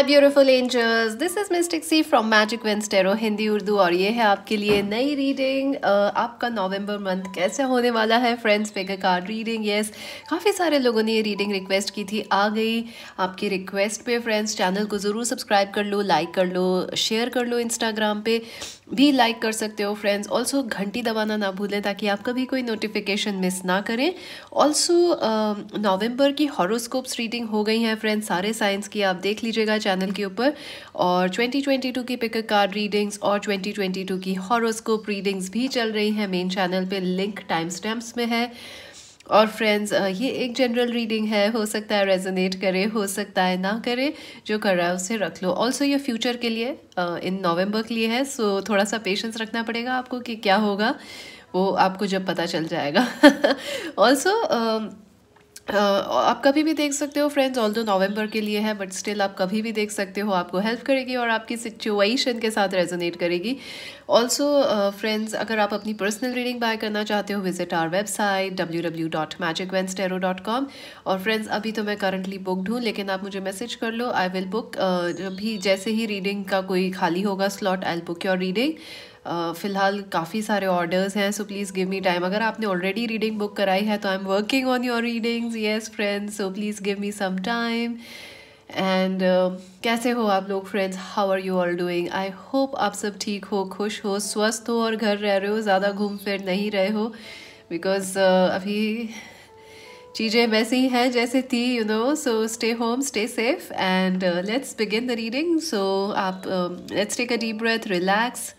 High beautiful angels this is mystic C from magic वेंस्टेरो हिंदी उर्दू और ये है आपके लिए नई रीडिंग uh, आपका नवंबर मंथ कैसे होने वाला है फ्रेंड्स पेगा कार्ड रीडिंग येस काफ़ी सारे लोगों ने ये रीडिंग रिक्वेस्ट की थी आ गई आपकी रिक्वेस्ट पे फ्रेंड्स चैनल को ज़रूर सब्सक्राइब कर लो लाइक कर लो शेयर कर लो इंस्टाग्राम पे भी लाइक कर सकते हो फ्रेंड्स ऑल्सो घंटी दबाना ना भूलें ताकि आप कभी कोई नोटिफिकेशन मिस ना करें ऑल्सो नवंबर um, की हॉरोस्कोप्स रीडिंग हो गई हैं फ्रेंड्स सारे साइंस की आप देख लीजिएगा चैनल के ऊपर और 2022 की पिक कार्ड रीडिंग्स और 2022 की हॉरोस्कोप रीडिंग्स भी चल रही हैं मेन चैनल पे लिंक टाइम स्टैम्प्स में है और फ्रेंड्स ये एक जनरल रीडिंग है हो सकता है रेजोनेट करे हो सकता है ना करे जो कर रहा है उसे रख लो ऑल्सो ये फ्यूचर के लिए इन नवंबर के लिए है सो थोड़ा सा पेशेंस रखना पड़ेगा आपको कि क्या होगा वो आपको जब पता चल जाएगा ऑल्सो Uh, आप कभी भी देख सकते हो फ्रेंड्स ऑल दो नवंबर के लिए है बट स्टिल आप कभी भी देख सकते हो आपको हेल्प करेगी और आपकी सिचुएशन के साथ रेजोनेट करेगी ऑल्सो फ्रेंड्स अगर आप अपनी पर्सनल रीडिंग बाय करना चाहते हो visit our website W W dot magic tarot dot com और फ्रेंड्स अभी तो मैं करंटली बुकड हूँ लेकिन आप मुझे मैसेज कर लो आई विल बुक भी जैसे ही रीडिंग का कोई खाली होगा slot I will book your reading फ़िलहाल काफ़ी सारे ऑर्डर्स हैं so please give me time अगर आपने ऑलरेडी रीडिंग बुक कराई है तो I am working on your readings yes friends so please give me some time and कैसे हो आप लोग friends how are you all doing I hope आप सब ठीक हो खुश हो स्वस्थ हो और घर रह रहे हो ज़्यादा घूम फिर नहीं रहे हो बिकॉज uh, अभी चीज़ें वैसे ही हैं जैसे थी you know so stay home stay safe and let's begin the reading so आप let's take a deep breath relax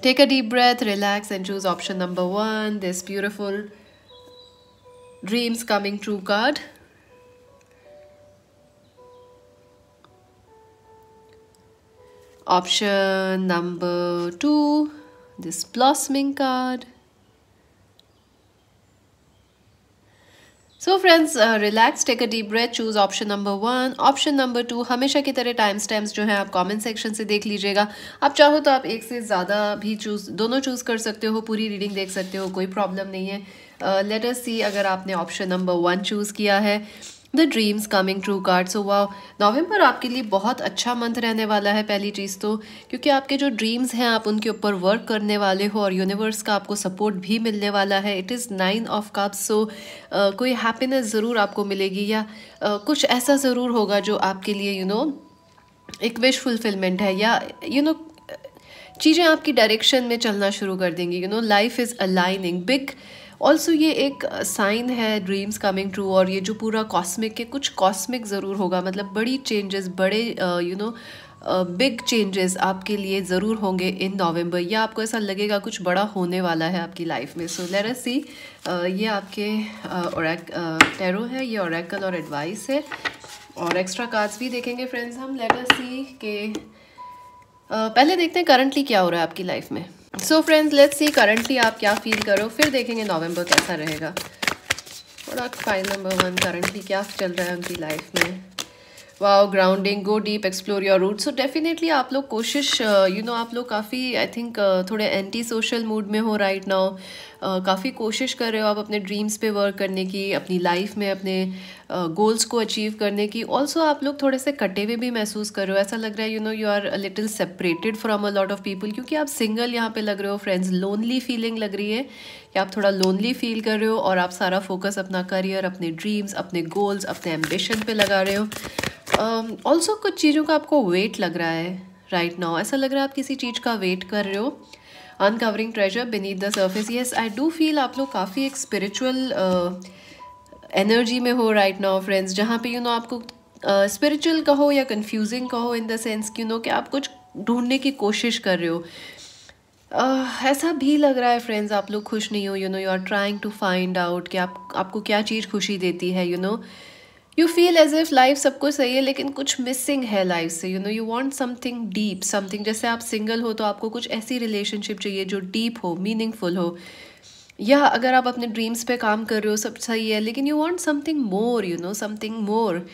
Take a deep breath, relax, and choose option number one this beautiful dreams coming true card. Option number two this blossoming card. So friends relax take a deep breath choose option number one option number two हमेशा की तरह time times जो हैं आप comment section से देख लीजिएगा आप चाहो तो आप एक से ज़्यादा भी चूज़ दोनों चूज़ कर सकते हो पूरी रीडिंग देख सकते हो कोई प्रॉब्लम नहीं है लेटर uh, सी अगर आपने ऑप्शन नंबर वन चूज़ किया है the dreams coming true card so wow November आपके लिए बहुत अच्छा मंथ रहने वाला है पहली चीज़ तो क्योंकि आपके जो ड्रीम्स हैं आप उनके ऊपर वर्क करने वाले हो और यूनिवर्स का आपको सपोर्ट भी मिलने वाला है it is nine of cups so कोई हैप्पीनेस ज़रूर आपको मिलेगी या uh, कुछ ऐसा ज़रूर होगा जो आपके लिए यू you नो know, एक विश फुलफिलमेंट है या यू you नो know, चीज़ें आपकी डायरेक्शन में चलना शुरू कर देंगी you know life is aligning big also ये एक साइन uh, है ड्रीम्स कमिंग ट्रू और ये जो पूरा कॉस्मिक के कुछ कॉस्मिक ज़रूर होगा मतलब बड़ी चेंजेस बड़े यू नो बिग चेंजेस आपके लिए ज़रूर होंगे इन नवंबर या आपको ऐसा लगेगा कुछ बड़ा होने वाला है आपकी लाइफ में सो लेट अस सी ये आपके और uh, uh, है ये ओरेकल और एडवाइस है और एक्स्ट्रा कार्ड्स भी देखेंगे फ्रेंड्स हम लेट अस सी के पहले देखते हैं करंटली क्या हो रहा है आपकी लाइफ में so friends let's see currently आप क्या फील करो फिर देखेंगे नवंबर कैसा रहेगा product file number one currently क्या चल रहा है उनकी लाइफ में wow grounding go deep explore your root so definitely आप लोग कोशिश you uh, know you know, आप लोग काफ़ी आई थिंक uh, थोड़े एंटी सोशल मूड में हो राइट right नाउ काफ़ी कोशिश कर रहे हो आप अपने ड्रीम्स पे वर्क करने की अपनी लाइफ में अपने गोल्स को अचीव करने की ऑल्सो आप लोग थोड़े से कटे हुए भी महसूस कर रहे हो ऐसा लग रहा है you know you are little separated from a lot of people क्योंकि आप सिंगल यहाँ पे लग रहे हो फ्रेंड्स लोनली फीलिंग लग रही है कि आप थोड़ा लोनली फील कर रहे हो और आप सारा फोकस अपना करियर अपने ड्रीम्स अपने गोल्स अपने एम्बिशन पर लगा रहे हो ऑल्सो um, कुछ चीज़ों का आपको वेट लग रहा है राइट right नाउ ऐसा लग रहा है आप किसी चीज़ का वेट कर रहे हो uncovering treasure beneath the surface yes I do feel आप लोग काफ़ी एक स्पिरिचुअल एनर्जी uh, में हो राइट नाउ फ्रेंड्स जहाँ पे यू नो आपको स्पिरिचुअल uh, कहो या कन्फ्यूजिंग कहो in the sense you know कि आप कुछ ढूंढने की कोशिश कर रहे हो uh, ऐसा भी लग रहा है फ्रेंड्स आप लोग खुश नहीं हो you know you are trying to find out कि आप आपको क्या चीज़ खुशी देती है you you know know? You feel as if life सब कुछ सही है लेकिन कुछ मिसिंग है लाइफ से you know you want something deep something जैसे आप सिंगल हो तो आपको कुछ ऐसी रिलेशनशिप चाहिए जो डीप हो मीनिंगफुल हो या अगर आप अपने ड्रीम्स पे काम कर रहे हो सब सही है लेकिन you want something more you know something more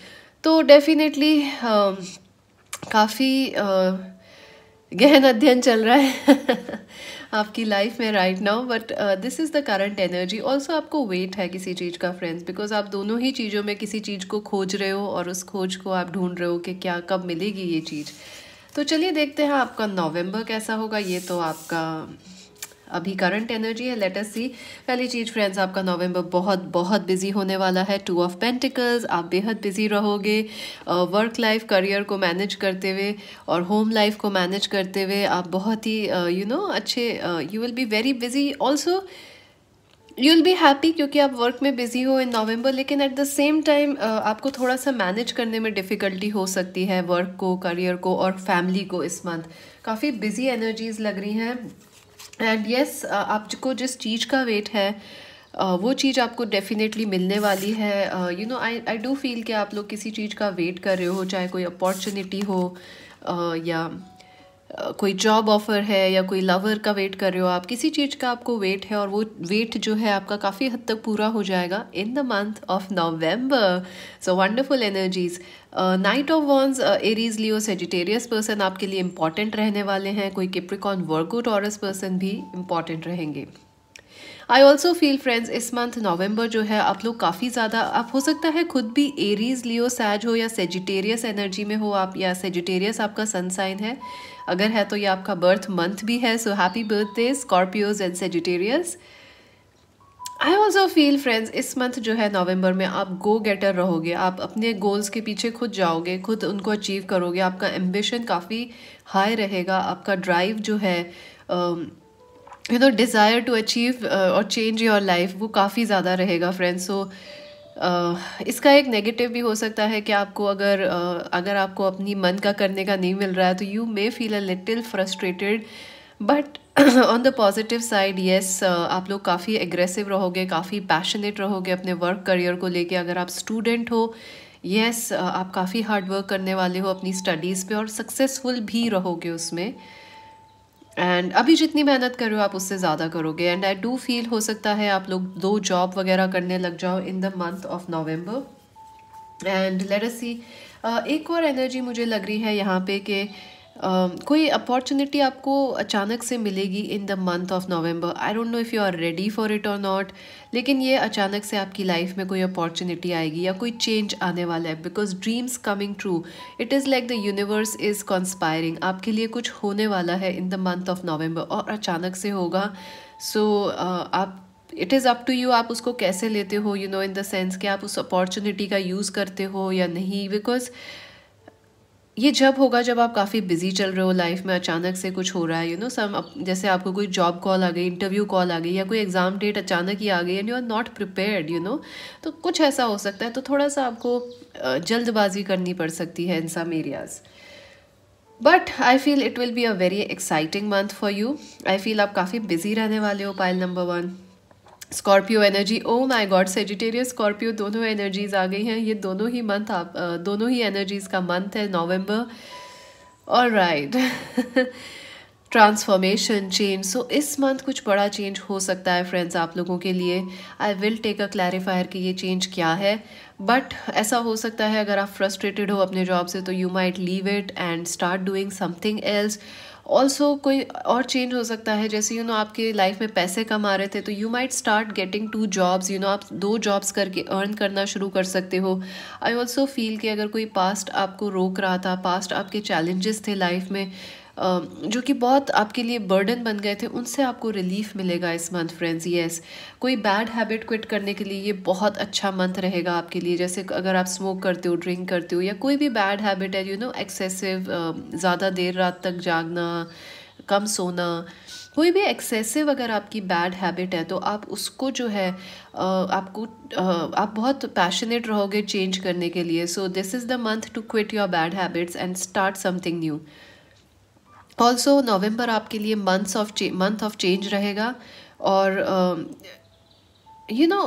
तो डेफिनेटली um, काफ़ी uh, गहन अध्ययन चल रहा है आपकी लाइफ में right now but this is the current energy also आपको वेट है किसी चीज़ का फ्रेंड्स बिकॉज आप दोनों ही चीज़ों में किसी चीज़ को खोज रहे हो और उस खोज को आप ढूंढ रहे हो कि क्या कब मिलेगी ये चीज़ तो चलिए देखते हैं आपका नवंबर कैसा होगा ये तो आपका अभी करंट एनर्जी है लेट अस सी पहली चीज़ फ्रेंड्स आपका नवंबर बहुत बहुत बिजी होने वाला है टू ऑफ पेंटिकल्स आप बेहद बिजी रहोगे वर्क लाइफ करियर को मैनेज करते हुए और होम लाइफ को मैनेज करते हुए आप बहुत ही you uh, know you know, अच्छे you will be very busy also you will be happy क्योंकि आप वर्क में बिजी हो इन नवंबर लेकिन एट द सेम टाइम आपको थोड़ा सा मैनेज करने में डिफ़िकल्टी हो सकती है वर्क को करियर को और फैमिली को इस मंथ काफ़ी बिजी एनर्जीज़ लग रही हैं एंड येस yes, uh, आपको जिस चीज़ का वेट है uh, वो चीज़ आपको डेफिनेटली मिलने वाली है you know I I do feel कि आप लोग किसी चीज़ का वेट कर रहे हो चाहे कोई अपॉर्चुनिटी हो uh, या कोई जॉब ऑफर है या कोई लवर का वेट कर रहे हो आप किसी चीज़ का आपको वेट है और वो वेट जो है आपका काफ़ी हद तक पूरा हो जाएगा in the month of November so wonderful energies knight of wands Aries Leo Sagittarius person आपके लिए इंपॉर्टेंट रहने वाले हैं कोई किप्रिकॉन वर्गो टॉरस पर्सन भी इंपॉर्टेंट रहेंगे आई ऑल्सो फील फ्रेंड्स इस मंथ नवंबर जो है आप लोग काफ़ी ज़्यादा आप हो सकता है खुद भी एरीज लियो सैज हो या सेजिटेरियस एनर्जी में हो आप या सेजिटेरियस आपका सनसाइन है अगर है तो ये आपका बर्थ मंथ भी है so happy birthday Scorpios and Sagittarius I also feel friends इस मंथ जो है नवंबर में आप गो गेटर रहोगे आप अपने गोल्स के पीछे खुद जाओगे खुद उनको अचीव करोगे आपका एम्बिशन काफ़ी हाई रहेगा आपका ड्राइव जो है you know desire to achieve और चेंज योर लाइफ वो काफ़ी ज़्यादा रहेगा फ्रेंड्स सो so, इसका एक नेगेटिव भी हो सकता है कि आपको अगर अगर आपको अपनी मन का करने का नहीं मिल रहा है तो you may feel a little frustrated but on the positive side yes आप लोग काफ़ी एग्रेसिव रहोगे काफ़ी पैशनेट रहोगे अपने वर्क करियर को लेके अगर आप स्टूडेंट हो येस yes, आप काफ़ी हार्ड वर्क करने वाले हो अपनी स्टडीज़ पे और सक्सेसफुल भी रहोगे उसमें एंड अभी जितनी मेहनत करो आप उससे ज़्यादा करोगे एंड आई डू फील हो सकता है आप लोग दो जॉब वगैरह करने लग जाओ in the month of November and let us see एक और एनर्जी मुझे लग रही है यहाँ पे कि Um, कोई अपॉर्चुनिटी आपको अचानक से मिलेगी in the month of November I don't know if you are ready for it और नॉट लेकिन ये अचानक से आपकी लाइफ में कोई अपॉर्चुनिटी आएगी या कोई चेंज आने वाला है because dreams coming true it is like the universe is conspiring आपके लिए कुछ होने वाला है in the month of November और अचानक से होगा सो so, uh, आप it is up to you आप उसको कैसे लेते हो you know in the sense कि आप उस अपॉर्चुनिटी का यूज़ करते हो या नहीं बिकॉज ये जब होगा जब आप काफ़ी बिजी चल रहे हो लाइफ में अचानक से कुछ हो रहा है यू नो सम जैसे आपको कोई जॉब कॉल आ गई इंटरव्यू कॉल आ गई या कोई एग्ज़ाम डेट अचानक ही आ गई and you are not prepared you know तो कुछ ऐसा हो सकता है तो थोड़ा सा आपको जल्दबाजी करनी पड़ सकती है in some areas but I feel it will be a very exciting month for you I feel आप काफ़ी बिजी रहने वाले हो pile number one Scorpio energy oh my God Sagittarius Scorpio दोनों एनर्जीज आ गई हैं ये दोनों ही मंथ आप दोनों ही एनर्जीज का मंथ है नवंबर और राइट ट्रांसफॉर्मेशन चेंज सो इस मंथ कुछ बड़ा चेंज हो सकता है फ्रेंड्स आप लोगों के लिए I will take a clarifier कि ये चेंज क्या है बट ऐसा हो सकता है अगर आप फ्रस्ट्रेटेड हो अपने जॉब से तो you might leave it and start doing something else also कोई और चेंज हो सकता है जैसे यू you नो know, आपके लाइफ में पैसे कमा रहे थे तो you might start getting two jobs you know आप दो जॉब्स करके अर्न करना शुरू कर सकते हो आई ऑल्सो फील कि अगर कोई पास्ट आपको रोक रहा था पास्ट आपके चैलेंजेस थे लाइफ में जो कि बहुत आपके लिए बर्डन बन गए थे उनसे आपको रिलीफ मिलेगा इस मंथ फ्रेंड्स येस कोई बैड हैबिट क्विट करने के लिए ये बहुत अच्छा मंथ रहेगा आपके लिए जैसे अगर आप स्मोक करते हो ड्रिंक करते हो या कोई भी बैड हैबिट है यू नो एक्सेसिव ज़्यादा देर रात तक जागना कम सोना कोई भी एक्सेसिव अगर आपकी बैड हैबिट है तो आप उसको जो है आपको आप बहुत पैशनेट रहोगे चेंज करने के लिए so this is the month to quit your bad habits and start something new also November आपके लिए months of month of change रहेगा और you know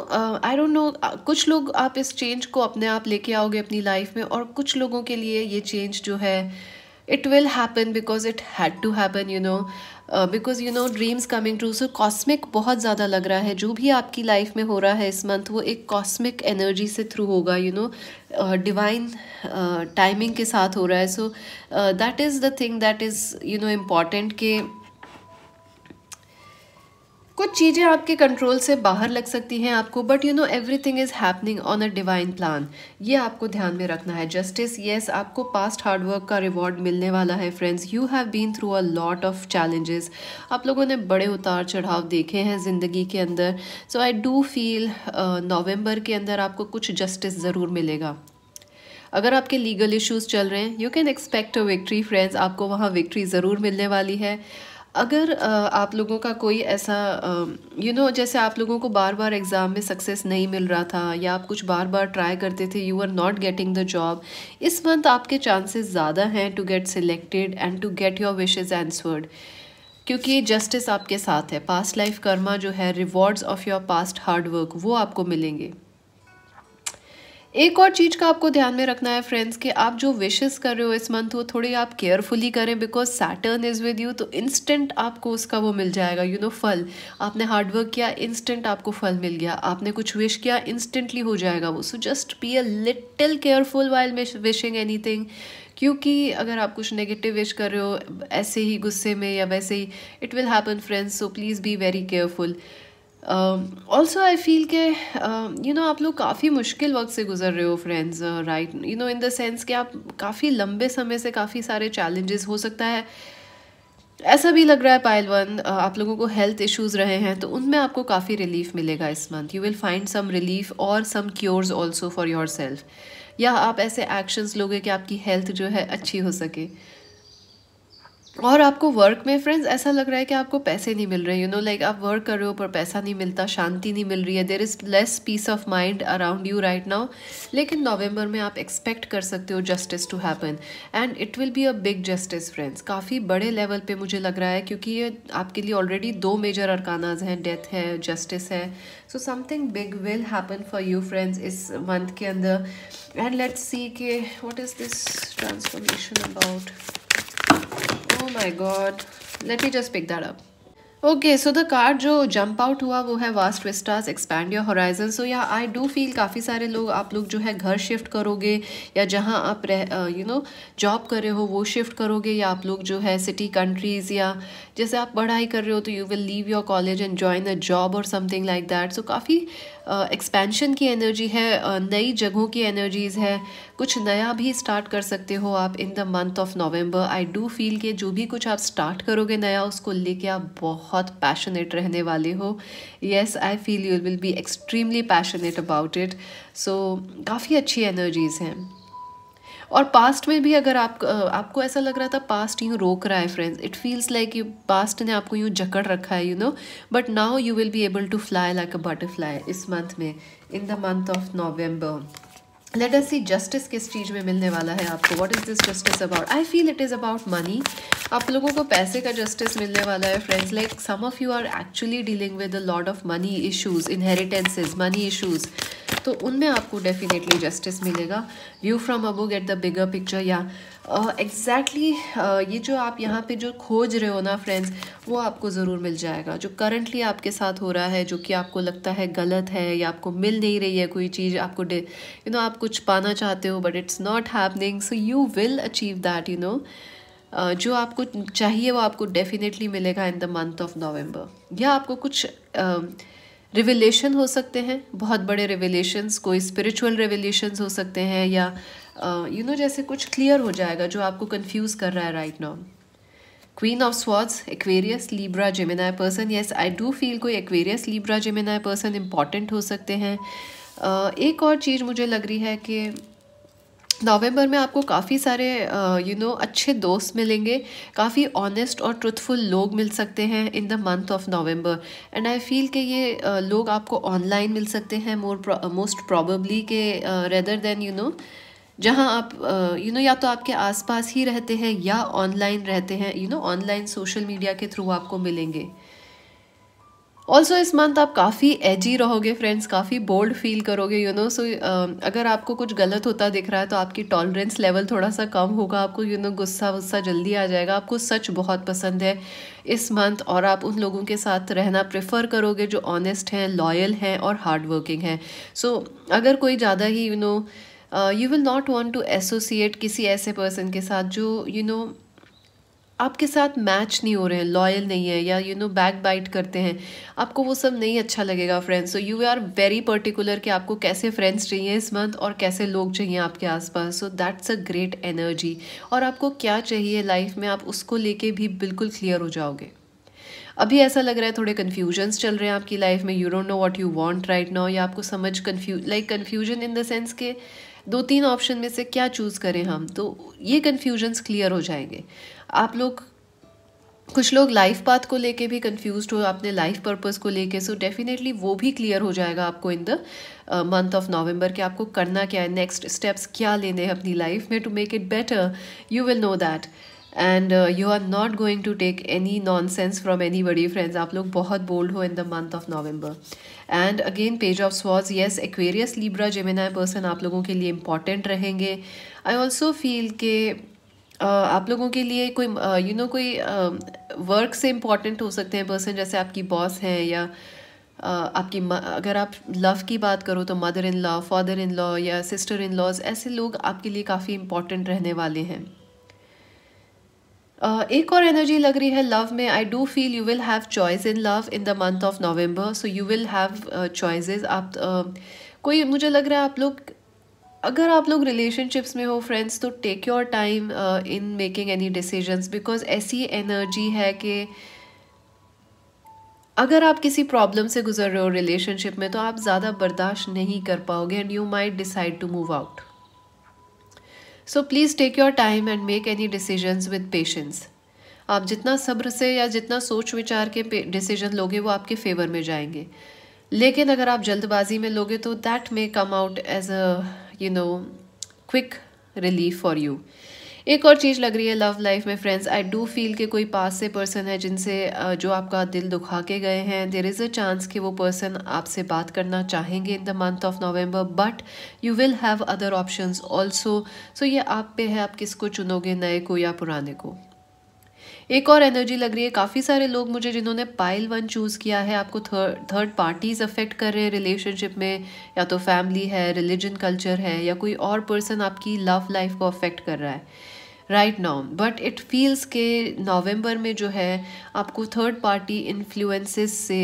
I don't know कुछ लोग आप इस चेंज को अपने आप लेके आओगे अपनी लाइफ में और कुछ लोगों के लिए ये चेंज जो है it will happen because it had to happen you know because you know dreams coming true so cosmic बहुत ज़्यादा लग रहा है जो भी आपकी लाइफ में हो रहा है इस मंथ वो एक कॉस्मिक एनर्जी से थ्रू होगा यू नो डिवाइन टाइमिंग के साथ हो रहा है so that is the thing that is you know important के कुछ चीज़ें आपके कंट्रोल से बाहर लग सकती हैं आपको but you know everything is happening on a divine plan ये आपको ध्यान में रखना है जस्टिस येस आपको पास्ट हार्डवर्क का रिवॉर्ड मिलने वाला है friends you have been through a lot of challenges आप लोगों ने बड़े उतार चढ़ाव देखे हैं ज़िंदगी के अंदर सो आई डू फील नवम्बर के अंदर आपको कुछ जस्टिस ज़रूर मिलेगा अगर आपके लीगल इश्यूज़ चल रहे हैं you can expect a victory friends आपको वहाँ विक्ट्री ज़रूर मिलने वाली है अगर आप लोगों का कोई ऐसा यू नो जैसे आप लोगों को बार बार एग्ज़ाम में सक्सेस नहीं मिल रहा था या आप कुछ बार बार ट्राई करते थे you are not getting the job इस मंथ आपके चांसेस ज़्यादा हैं to get selected and to get your wishes answered क्योंकि जस्टिस आपके साथ है पास्ट लाइफ कर्मा जो है rewards of your past hard work वो आपको मिलेंगे एक और चीज़ का आपको ध्यान में रखना है फ्रेंड्स कि आप जो विशेस कर रहे हो इस मंथ वो थोड़ी आप केयरफुली करें because Saturn is with you तो इंस्टेंट आपको उसका वो मिल जाएगा यू you नो know, फल आपने हार्डवर्क किया इंस्टेंट आपको फल मिल गया आपने कुछ विश किया इंस्टेंटली हो जाएगा वो so just be a little careful while wishing anything क्योंकि अगर आप कुछ नेगेटिव विश कर रहे हो ऐसे ही गुस्से में या वैसे ही it will happen friends so please be very careful also I feel के यू नो आप लोग काफ़ी मुश्किल वक्त से गुजर रहे हो friends right you know in the sense कि आप काफ़ी लंबे समय से काफ़ी सारे चैलेंजेस हो सकता है ऐसा भी लग रहा है पायल uh, आप लोगों को हेल्थ इश्यूज रहे हैं तो उनमें आपको काफ़ी रिलीफ मिलेगा इस month you will find some relief और some cures also for yourself या आप ऐसे एक्शंस लोगे कि आपकी हेल्थ जो है अच्छी हो सके और आपको वर्क में फ्रेंड्स ऐसा लग रहा है कि आपको पैसे नहीं मिल रहे यू नो लाइक आप वर्क कर रहे हो पर पैसा नहीं मिलता शांति नहीं मिल रही है there is less peace of mind around you right now लेकिन नवंबर में आप एक्सपेक्ट कर सकते हो justice to happen and it will be a big justice friends काफ़ी बड़े लेवल पे मुझे लग रहा है क्योंकि ये आपके लिए ऑलरेडी दो मेजर अरकानाज हैं डेथ है जस्टिस है so something big will happen for you friends इस मंथ के अंदर एंड लेट्स सी के what is this transformation about oh oh my God let me just pick that up okay so the card जो jump out हुआ वो है vast vistas expand your horizon so yeah I do feel काफ़ी सारे लोग आप लोग जो है घर शिफ्ट करोगे या जहाँ आप रह यू नो जॉब कर रहे हो वो शिफ्ट करोगे या आप लोग जो है सिटी कंट्रीज़ या जैसे आप पढ़ाई कर रहे हो तो you will leave your college and join a job और समथिंग लाइक दैट सो काफ़ी एक्सपेंशन की एनर्जी है नई जगहों की एनर्जीज़ है कुछ नया भी स्टार्ट कर सकते हो आप in the month of November I do feel कि जो भी कुछ आप स्टार्ट करोगे नया उसको लेके आप बहुत पैशनेट रहने वाले हो yes I feel you will be extremely passionate about it so काफ़ी अच्छी एनर्जीज़ हैं और पास्ट में भी अगर आप आपको ऐसा लग रहा था पास्ट यूँ रोक रहा है friends it feels like you past ने आपको यूँ जकड़ रखा है you know but now you will be able to fly like a butterfly इस मंथ में in the month of November let us see justice किस चीज़ में मिलने वाला है आपको what is this justice about I feel it is about money आप लोगों को पैसे का जस्टिस मिलने वाला है friends like some of you are actually dealing with a lot of money issues inheritances money issues तो उनमें आपको डेफिनेटली जस्टिस मिलेगा view from above get the bigger picture yeah exactly uh, exactly, uh, ये जो आप यहाँ पे जो खोज रहे हो ना फ्रेंड्स वो आपको ज़रूर मिल जाएगा जो करंटली आपके साथ हो रहा है जो कि आपको लगता है गलत है या आपको मिल नहीं रही है कोई चीज़ आपको यू नो you know, आप कुछ पाना चाहते हो but it's not happening so you will achieve that you know जो आपको चाहिए वो आपको डेफिनेटली मिलेगा in the month of November या आपको कुछ uh, रिविलेशन हो सकते हैं बहुत बड़े रिवेलेशंस कोई स्पिरिचुअल रिविलेशन हो सकते हैं या यू नो जैसे कुछ क्लियर हो जाएगा जो आपको कन्फ्यूज़ कर रहा है right now queen of swords Aquarius Libra Gemini person yes I do feel कोई Aquarius Libra Gemini person important हो सकते हैं uh, एक और चीज़ मुझे लग रही है कि नवंबर में आपको काफ़ी सारे you uh, know you know, अच्छे दोस्त मिलेंगे काफ़ी ऑनेस्ट और ट्रुथफुल लोग मिल सकते हैं in the month of November and I feel कि ये uh, लोग आपको ऑनलाइन मिल सकते हैं मोर मोस्ट प्रॉबली के रेदर देन यू नो जहाँ आप यू नो या तो आपके आसपास ही रहते हैं या ऑनलाइन रहते हैं you know online social media के थ्रू आपको मिलेंगे ऑल्सो इस मंथ आप काफ़ी एजी रहोगे फ्रेंड्स काफ़ी बोल्ड फील करोगे यू नो सो अगर आपको कुछ गलत होता दिख रहा है तो आपकी टॉलरेंस लेवल थोड़ा सा कम होगा आपको यू नो गुस्सा वुस्सा जल्दी आ जाएगा आपको सच बहुत पसंद है इस मंथ और आप उन लोगों के साथ रहना प्रेफर करोगे जो ऑनेस्ट हैं लॉयल हैं और हार्ड वर्किंग हैं सो so, अगर कोई ज़्यादा ही you you know know, you will not want to associate किसी ऐसे पर्सन के साथ जो यू you नो know, आपके साथ मैच नहीं हो रहे हैं लॉयल नहीं है या यू नो बैक बाइट करते हैं आपको वो सब नहीं अच्छा लगेगा friends so you are very particular कि आपको कैसे फ्रेंड्स चाहिए इस मंथ और कैसे लोग चाहिए आपके आसपास so that's a great energy और आपको क्या चाहिए लाइफ में आप उसको लेके भी बिल्कुल क्लियर हो जाओगे अभी ऐसा लग रहा है थोड़े कन्फ्यूजन्स चल रहे हैं आपकी लाइफ में you don't know what you want right now या आपको समझ कन्फ्यू like confusion in the sense के दो तीन ऑप्शन में से क्या चूज़ करें हम तो ये कन्फ्यूजन्स क्लियर हो जाएंगे आप लोग कुछ लोग लाइफ पाथ को लेके भी कन्फ्यूज हो अपने लाइफ पर्पस को लेके सो डेफिनेटली वो भी क्लियर हो जाएगा आपको in the month of November कि आपको करना क्या है नेक्स्ट स्टेप्स क्या लेने हैं अपनी लाइफ में to make it better you will know that and you are not going to take any nonsense from anybody friends आप लोग बहुत बोल्ड हो in the month of November and again page of स्वाज yes Aquarius Libra Gemini person आप लोगों के लिए important रहेंगे आई ऑल्सो फील के Uh, आप लोगों के लिए कोई you uh, know you know, कोई वर्क um, uh, से इम्पॉर्टेंट हो सकते हैं पर्सन जैसे आपकी बॉस हैं या uh, आपकी अगर आप लव की बात करो तो mother in law father in law या सिस्टर इन लॉज ऐसे लोग आपके लिए काफ़ी इम्पॉर्टेंट रहने वाले हैं एक और एनर्जी लग रही है लव में I do feel you will have choice in love in the month of November so you will have choices आप uh, कोई मुझे लग रहा है आप लोग अगर आप लोग रिलेशनशिप्स में हो फ्रेंड्स तो take your time in making any decisions because ऐसी एनर्जी है कि अगर आप किसी प्रॉब्लम से गुजर रहे हो रिलेशनशिप में तो आप ज़्यादा बर्दाश्त नहीं कर पाओगे and you might decide to move out so please take your time and make any decisions with patience आप जितना सब्र से या जितना सोच विचार के डिसीजन लोगे वो आपके फेवर में जाएंगे लेकिन अगर आप जल्दबाजी में लोगे तो that may come out as a you know quick relief for you एक और चीज़ लग रही है लव लाइफ में फ्रेंड्स आई डू फील कि कोई पास से पर्सन है जिनसे जो आपका दिल दुखा के गए हैं देर इज़ अ चांस कि वो पर्सन आपसे बात करना चाहेंगे in the month of November but you will have other options also so ये आप पे है आप किसको चुनोगे नए को या पुराने को एक और एनर्जी लग रही है काफ़ी सारे लोग मुझे जिन्होंने पाइल वन चूज़ किया है आपको थर्ड थर्ड पार्टीज अफेक्ट कर रहे हैं रिलेशनशिप में या तो फैमिली है रिलीजन कल्चर है या कोई और पर्सन आपकी लव लाइफ को अफेक्ट कर रहा है right now but it feels के नवंबर में जो है आपको थर्ड पार्टी इन्फ्लुएंसेस से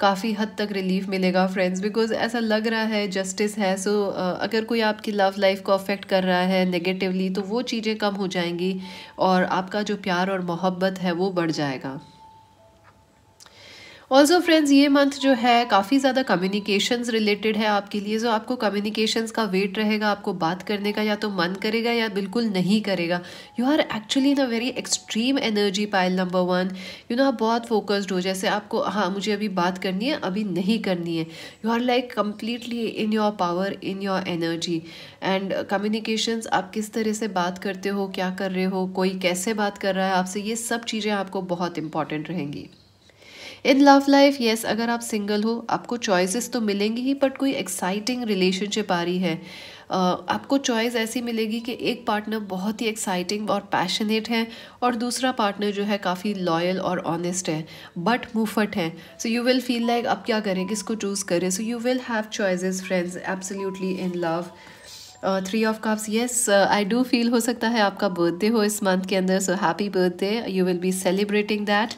काफ़ी हद तक रिलीफ मिलेगा फ्रेंड्स बिकॉज ऐसा लग रहा है जस्टिस है सो so, uh, अगर कोई आपकी लव लाइफ को अफेक्ट कर रहा है नेगेटिवली तो वो चीज़ें कम हो जाएंगी और आपका जो प्यार और मोहब्बत है वो बढ़ जाएगा ऑल्सो फ्रेंड्स ये मंथ जो है काफ़ी ज़्यादा कम्युनिकेशन रिलेटेड है आपके लिए जो आपको कम्युनिकेशंस का वेट रहेगा आपको बात करने का या तो मन करेगा या बिल्कुल नहीं करेगा you are actually in a very extreme energy pile number one you know आप बहुत फोकस्ड हो जैसे आपको हाँ मुझे अभी बात करनी है अभी नहीं करनी है you are like completely in your power in your energy and communications आप किस तरह से बात करते हो क्या कर रहे हो कोई कैसे बात कर रहा है आपसे ये सब चीज़ें आपको बहुत इंपॉर्टेंट रहेंगी इन लव लाइफ येस अगर आप सिंगल हो आपको चॉइसेस तो मिलेंगी ही बट कोई एक्साइटिंग रिलेशनशिप आ रही है Uh, आपको चॉइस ऐसी मिलेगी कि एक पार्टनर बहुत ही एक्साइटिंग और पैशनेट है और दूसरा पार्टनर जो है काफ़ी लॉयल और ऑनेस्ट है बट मुफट है so you will feel like आप क्या करें किसको चूज़ करें so you will have choices friends absolutely in love three of cups yes I do feel हो सकता है आपका बर्थडे हो इस मंथ के अंदर so happy birthday you will be celebrating that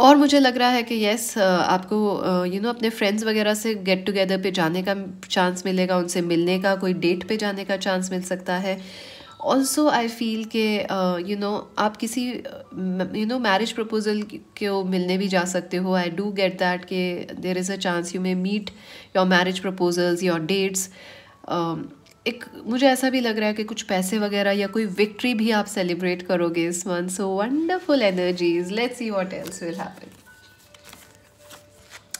और मुझे लग रहा है कि यस आपको यू नो अपने फ्रेंड्स वगैरह से गेट टुगेदर पे जाने का चांस मिलेगा उनसे मिलने का कोई डेट पे जाने का चांस मिल सकता है ऑल्सो आई फील के यू नो आप किसी यू नो मैरिज प्रपोजल को मिलने भी जा सकते हो आई डू गेट दैट के there is a chance you may meet your marriage proposals your dates एक मुझे ऐसा भी लग रहा है कि कुछ पैसे वगैरह या कोई विक्ट्री भी आप सेलिब्रेट करोगे इस month so wonderful energies let's see what else will happen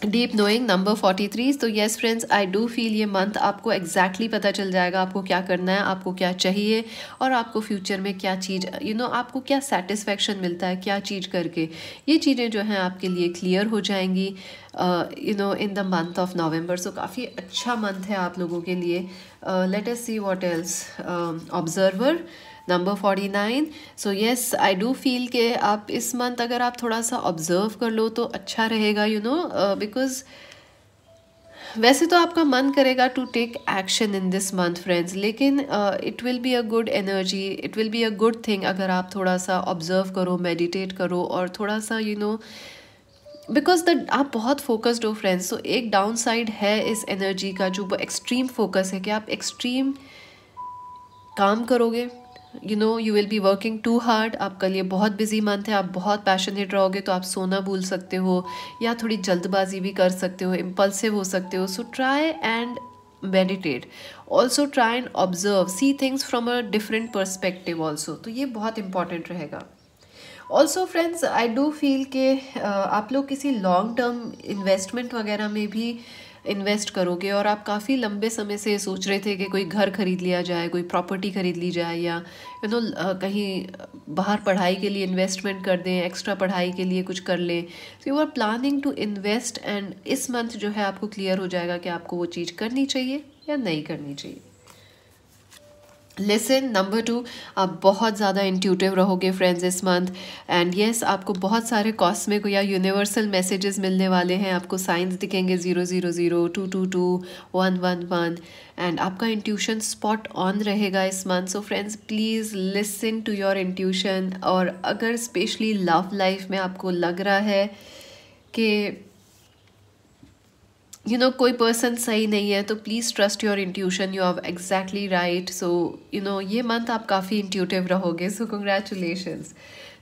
deep knowing number forty three तो yes friends I do feel ये मंथ आपको एग्जैक्टली exactly पता चल जाएगा आपको क्या करना है आपको क्या चाहिए और आपको फ्यूचर में क्या चीज़ यू you नो know, आपको क्या सेटिस्फेक्शन मिलता है क्या चीज़ करके ये चीज़ें जो हैं आपके लिए क्लियर हो जाएंगी you know in the month of November so काफ़ी अच्छा मंथ है आप लोगों के लिए let's see what else observer number forty nine so yes I do feel के आप इस मंथ अगर आप थोड़ा सा ऑब्ज़र्व कर लो तो अच्छा रहेगा यू नो बिकॉज़ वैसे तो आपका मन करेगा to take action in this month friends लेकिन it will be a good energy it will be a good thing अगर आप थोड़ा सा ऑब्जर्व करो मेडिटेट करो और थोड़ा सा यू नो बिकॉज द आप बहुत फोकस्ड हो फ्रेंड्स तो एक डाउन साइड है इस एनर्जी का जो एक्सट्रीम फोकस है कि आप एक्सट्रीम काम करोगे you know you will be working too hard आपका लिए बहुत बिजी मंथ है आप बहुत पैशनेट रहोगे तो आप सोना भूल सकते हो या थोड़ी जल्दबाजी भी कर सकते हो इम्पल्सिव हो सकते हो so try and meditate also try and observe see things from a different perspective also तो ये बहुत इंपॉर्टेंट रहेगा also friends I do feel के uh, आप लोग किसी लॉन्ग टर्म इन्वेस्टमेंट वगैरह में भी uh, इन्वेस्ट करोगे और आप काफ़ी लंबे समय से सोच रहे थे कि कोई घर खरीद लिया जाए कोई प्रॉपर्टी खरीद ली जाए या यू नो कहीं बाहर पढ़ाई के लिए इन्वेस्टमेंट कर दें एक्स्ट्रा पढ़ाई के लिए कुछ कर लें तो you are planning to invest and इस मंथ जो है आपको क्लियर हो जाएगा कि आपको वो चीज़ करनी चाहिए या नहीं करनी चाहिए लेसन नंबर टू आप बहुत ज़्यादा इंट्यूटिव रहोगे फ्रेंड्स इस मंथ एंड येस आपको बहुत सारे कॉस्मिक या यूनिवर्सल मैसेजेस मिलने वाले हैं आपको साइंस दिखेंगे zero zero zero two two two one one one and आपका इंट्यूशन स्पॉट ऑन रहेगा इस month so friends please listen to your intuition और अगर स्पेशली लव लाइफ में आपको लग रहा है कि यू नो कोई पर्सन सही नहीं है तो please trust your intuition you have exactly right so you know ये मंथ आप काफ़ी इंट्यूटिव रहोगे so congratulations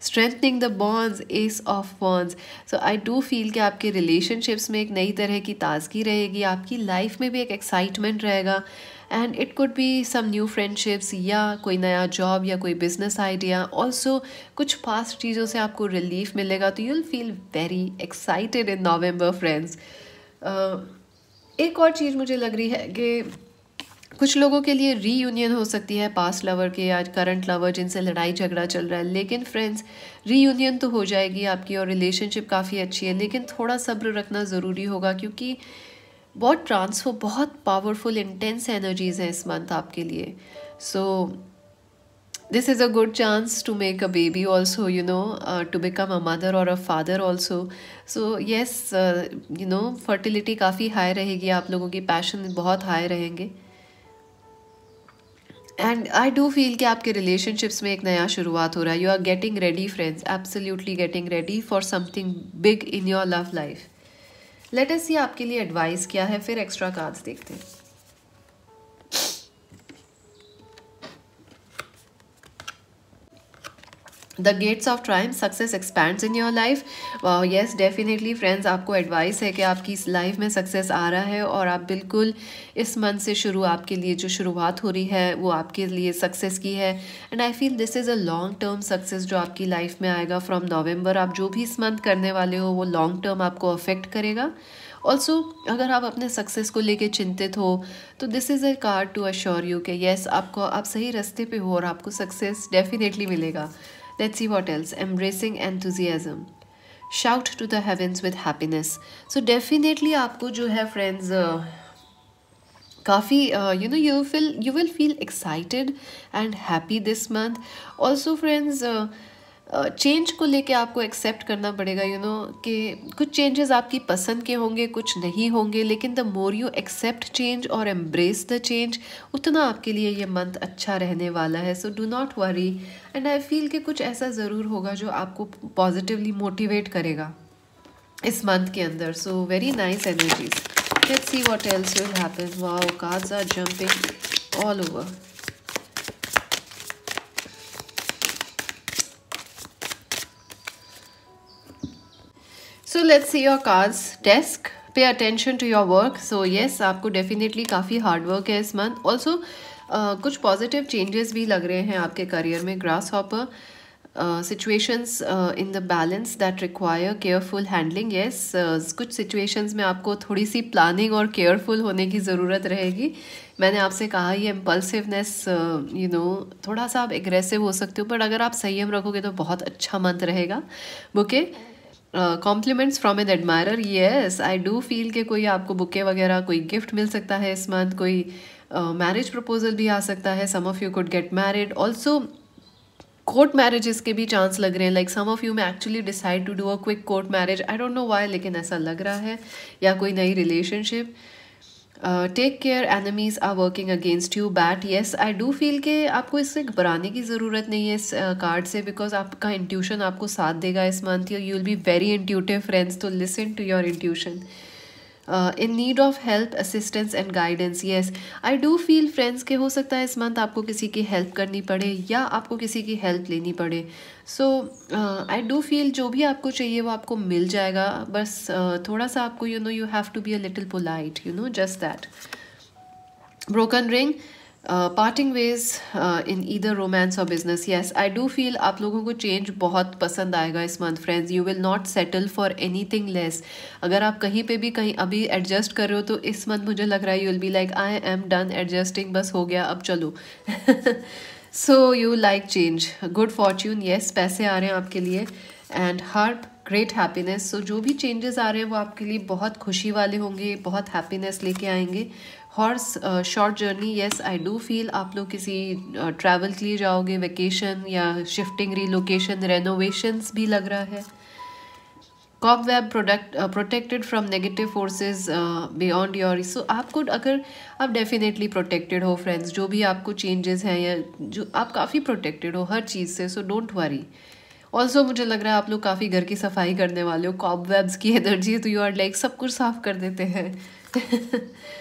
strengthening the bonds ace of wands so I do feel कि आपके रिलेशनशिप्स में एक नई तरह की ताजगी रहेगी आपकी लाइफ में भी एक एक्साइटमेंट रहेगा and it could be some new friendships या कोई नया जॉब या कोई बिजनेस आइडिया ऑल्सो कुछ फास्ट चीज़ों से आपको रिलीफ मिलेगा तो you'll feel very excited in November friends एक और चीज़ मुझे लग रही है कि कुछ लोगों के लिए रीयूनियन हो सकती है पास्ट लवर के या करंट लवर जिनसे लड़ाई झगड़ा चल रहा है लेकिन फ्रेंड्स रीयूनियन तो हो जाएगी आपकी और रिलेशनशिप काफ़ी अच्छी है लेकिन थोड़ा सब्र रखना ज़रूरी होगा क्योंकि बहुत ट्रांसफो बहुत पावरफुल इंटेंस एनर्जीज़ हैं इस मंथ आपके लिए so so, this is a good chance to make a baby also you know uh, to become a mother or a father also so yes uh, you know fertility काफ़ी high रहेगी आप लोगों की passion बहुत high रहेंगे and I do feel कि आपके relationships में एक नया शुरुआत हो रहा है you are getting ready friends absolutely getting ready for something big in your love life let ये सी आपके लिए एडवाइस क्या है फिर एक्स्ट्रा कार्ड्स देखते हैं the gates of triumph success expand in your life yes definitely friends आपको advice है कि आपकी इस लाइफ में सक्सेस आ रहा है और आप बिल्कुल इस मंथ से शुरू आपके लिए जो शुरुआत हो रही है वो आपके लिए सक्सेस की है and I feel this is a long term success जो आपकी लाइफ में आएगा फ्रॉम नवम्बर आप जो भी इस मंथ करने वाले हो वो लॉन्ग टर्म आपको अफेक्ट करेगा ऑल्सो अगर आप अपने सक्सेस को लेके चिंतित हो तो this is a card to assure you के येस आपको आप सही रस्ते पे हो और आपको सक्सेस डेफिनेटली मिलेगा Let's see what else. Embracing enthusiasm. Shout to the heavens with happiness. So definitely आपको जो है friends uh, काफ़ी you know you feel you will feel excited and happy this month also friends change को लेके आपको accept करना पड़ेगा you know कि कुछ चेंजेस आपकी पसंद के होंगे कुछ नहीं होंगे लेकिन the more you accept change और एम्ब्रेस द चेंज उतना आपके लिए ये मंथ अच्छा रहने वाला है so do not worry and I feel कि कुछ ऐसा ज़रूर होगा जो आपको पॉजिटिवली मोटिवेट करेगा इस मंथ के अंदर so very nice energies let's see what else will happen wow cards are jumping all over so let's see your cars desk pay attention to your work so yes आपको definitely काफ़ी hard work है इस month also कुछ positive changes भी लग रहे हैं आपके करियर में grasshopper situations in the balance that require careful handling yes कुछ सिचुएशंस में आपको थोड़ी सी प्लानिंग और केयरफुल होने की ज़रूरत रहेगी मैंने आपसे कहा ये इम्पल्सिवनेस यू नो थोड़ा सा आप एग्रेसिव हो सकते हो बट अगर आप संयम रखोगे तो बहुत अच्छा मंथ रहेगा bouquet okay? Compliments from an admirer yes I do feel कि कोई आपको बुके वगैरह कोई गिफ्ट मिल सकता है इस मंथ कोई मैरिज uh, प्रपोजल भी आ सकता है some of you could get married also court marriages के भी चांस लग रहे हैं लाइक सम ऑफ़ यू में actually decide to do a quick court marriage I don't know why लेकिन ऐसा लग रहा है या कोई नई relationship take care enemies are working against you but yes I do feel कि आपको इससे घबराने की ज़रूरत नहीं है इस कार्ड uh, से बिकॉज आपका इंट्यूशन आपको साथ देगा इस month you will be very intuitive friends to listen to your intuition in need of help assistance and guidance yes I do feel friends के हो सकता है इस मंथ आपको किसी की हेल्प करनी पड़े या आपको किसी की हेल्प लेनी पड़े सो आई डू फील जो भी आपको चाहिए वो आपको मिल जाएगा बस uh, थोड़ा सा आपको you know you have to be a little polite you know just that broken ring Uh, parting ways in either romance और business yes I do feel आप लोगों को चेंज बहुत पसंद आएगा इस month friends you will not settle for anything less अगर आप कहीं पर भी कहीं अभी एडजस्ट कर रहे हो तो इस मंथ मुझे लग रहा है you will be like I am done adjusting बस हो गया अब चलो so you like change good fortune yes पैसे आ रहे हैं आपके लिए एंड हर ग्रेट हैप्पीनेस सो जो भी चेंजेस आ रहे हैं वो आपके लिए बहुत खुशी वाले होंगे बहुत हैप्पीनेस लेके आएंगे horse short journey yes I do feel आप लोग किसी ट्रैवल uh, के लिए जाओगे वेकेशन या शिफ्टिंग रिलोकेशन रेनोवेशंस भी लग रहा है cop web product protected from negative forces beyond your so आपको अगर आप डेफिनेटली प्रोटेक्टेड हो फ्रेंड्स जो भी आपको चेंजेस हैं या जो आप काफ़ी प्रोटेक्टेड हो हर चीज़ से सो डोंट वरी ऑल्सो मुझे लग रहा है आप लोग काफ़ी घर की सफाई करने वाले हो कॉप वेब्स की एनर्जी तो यू आर लाइक सब कुछ साफ कर देते हैं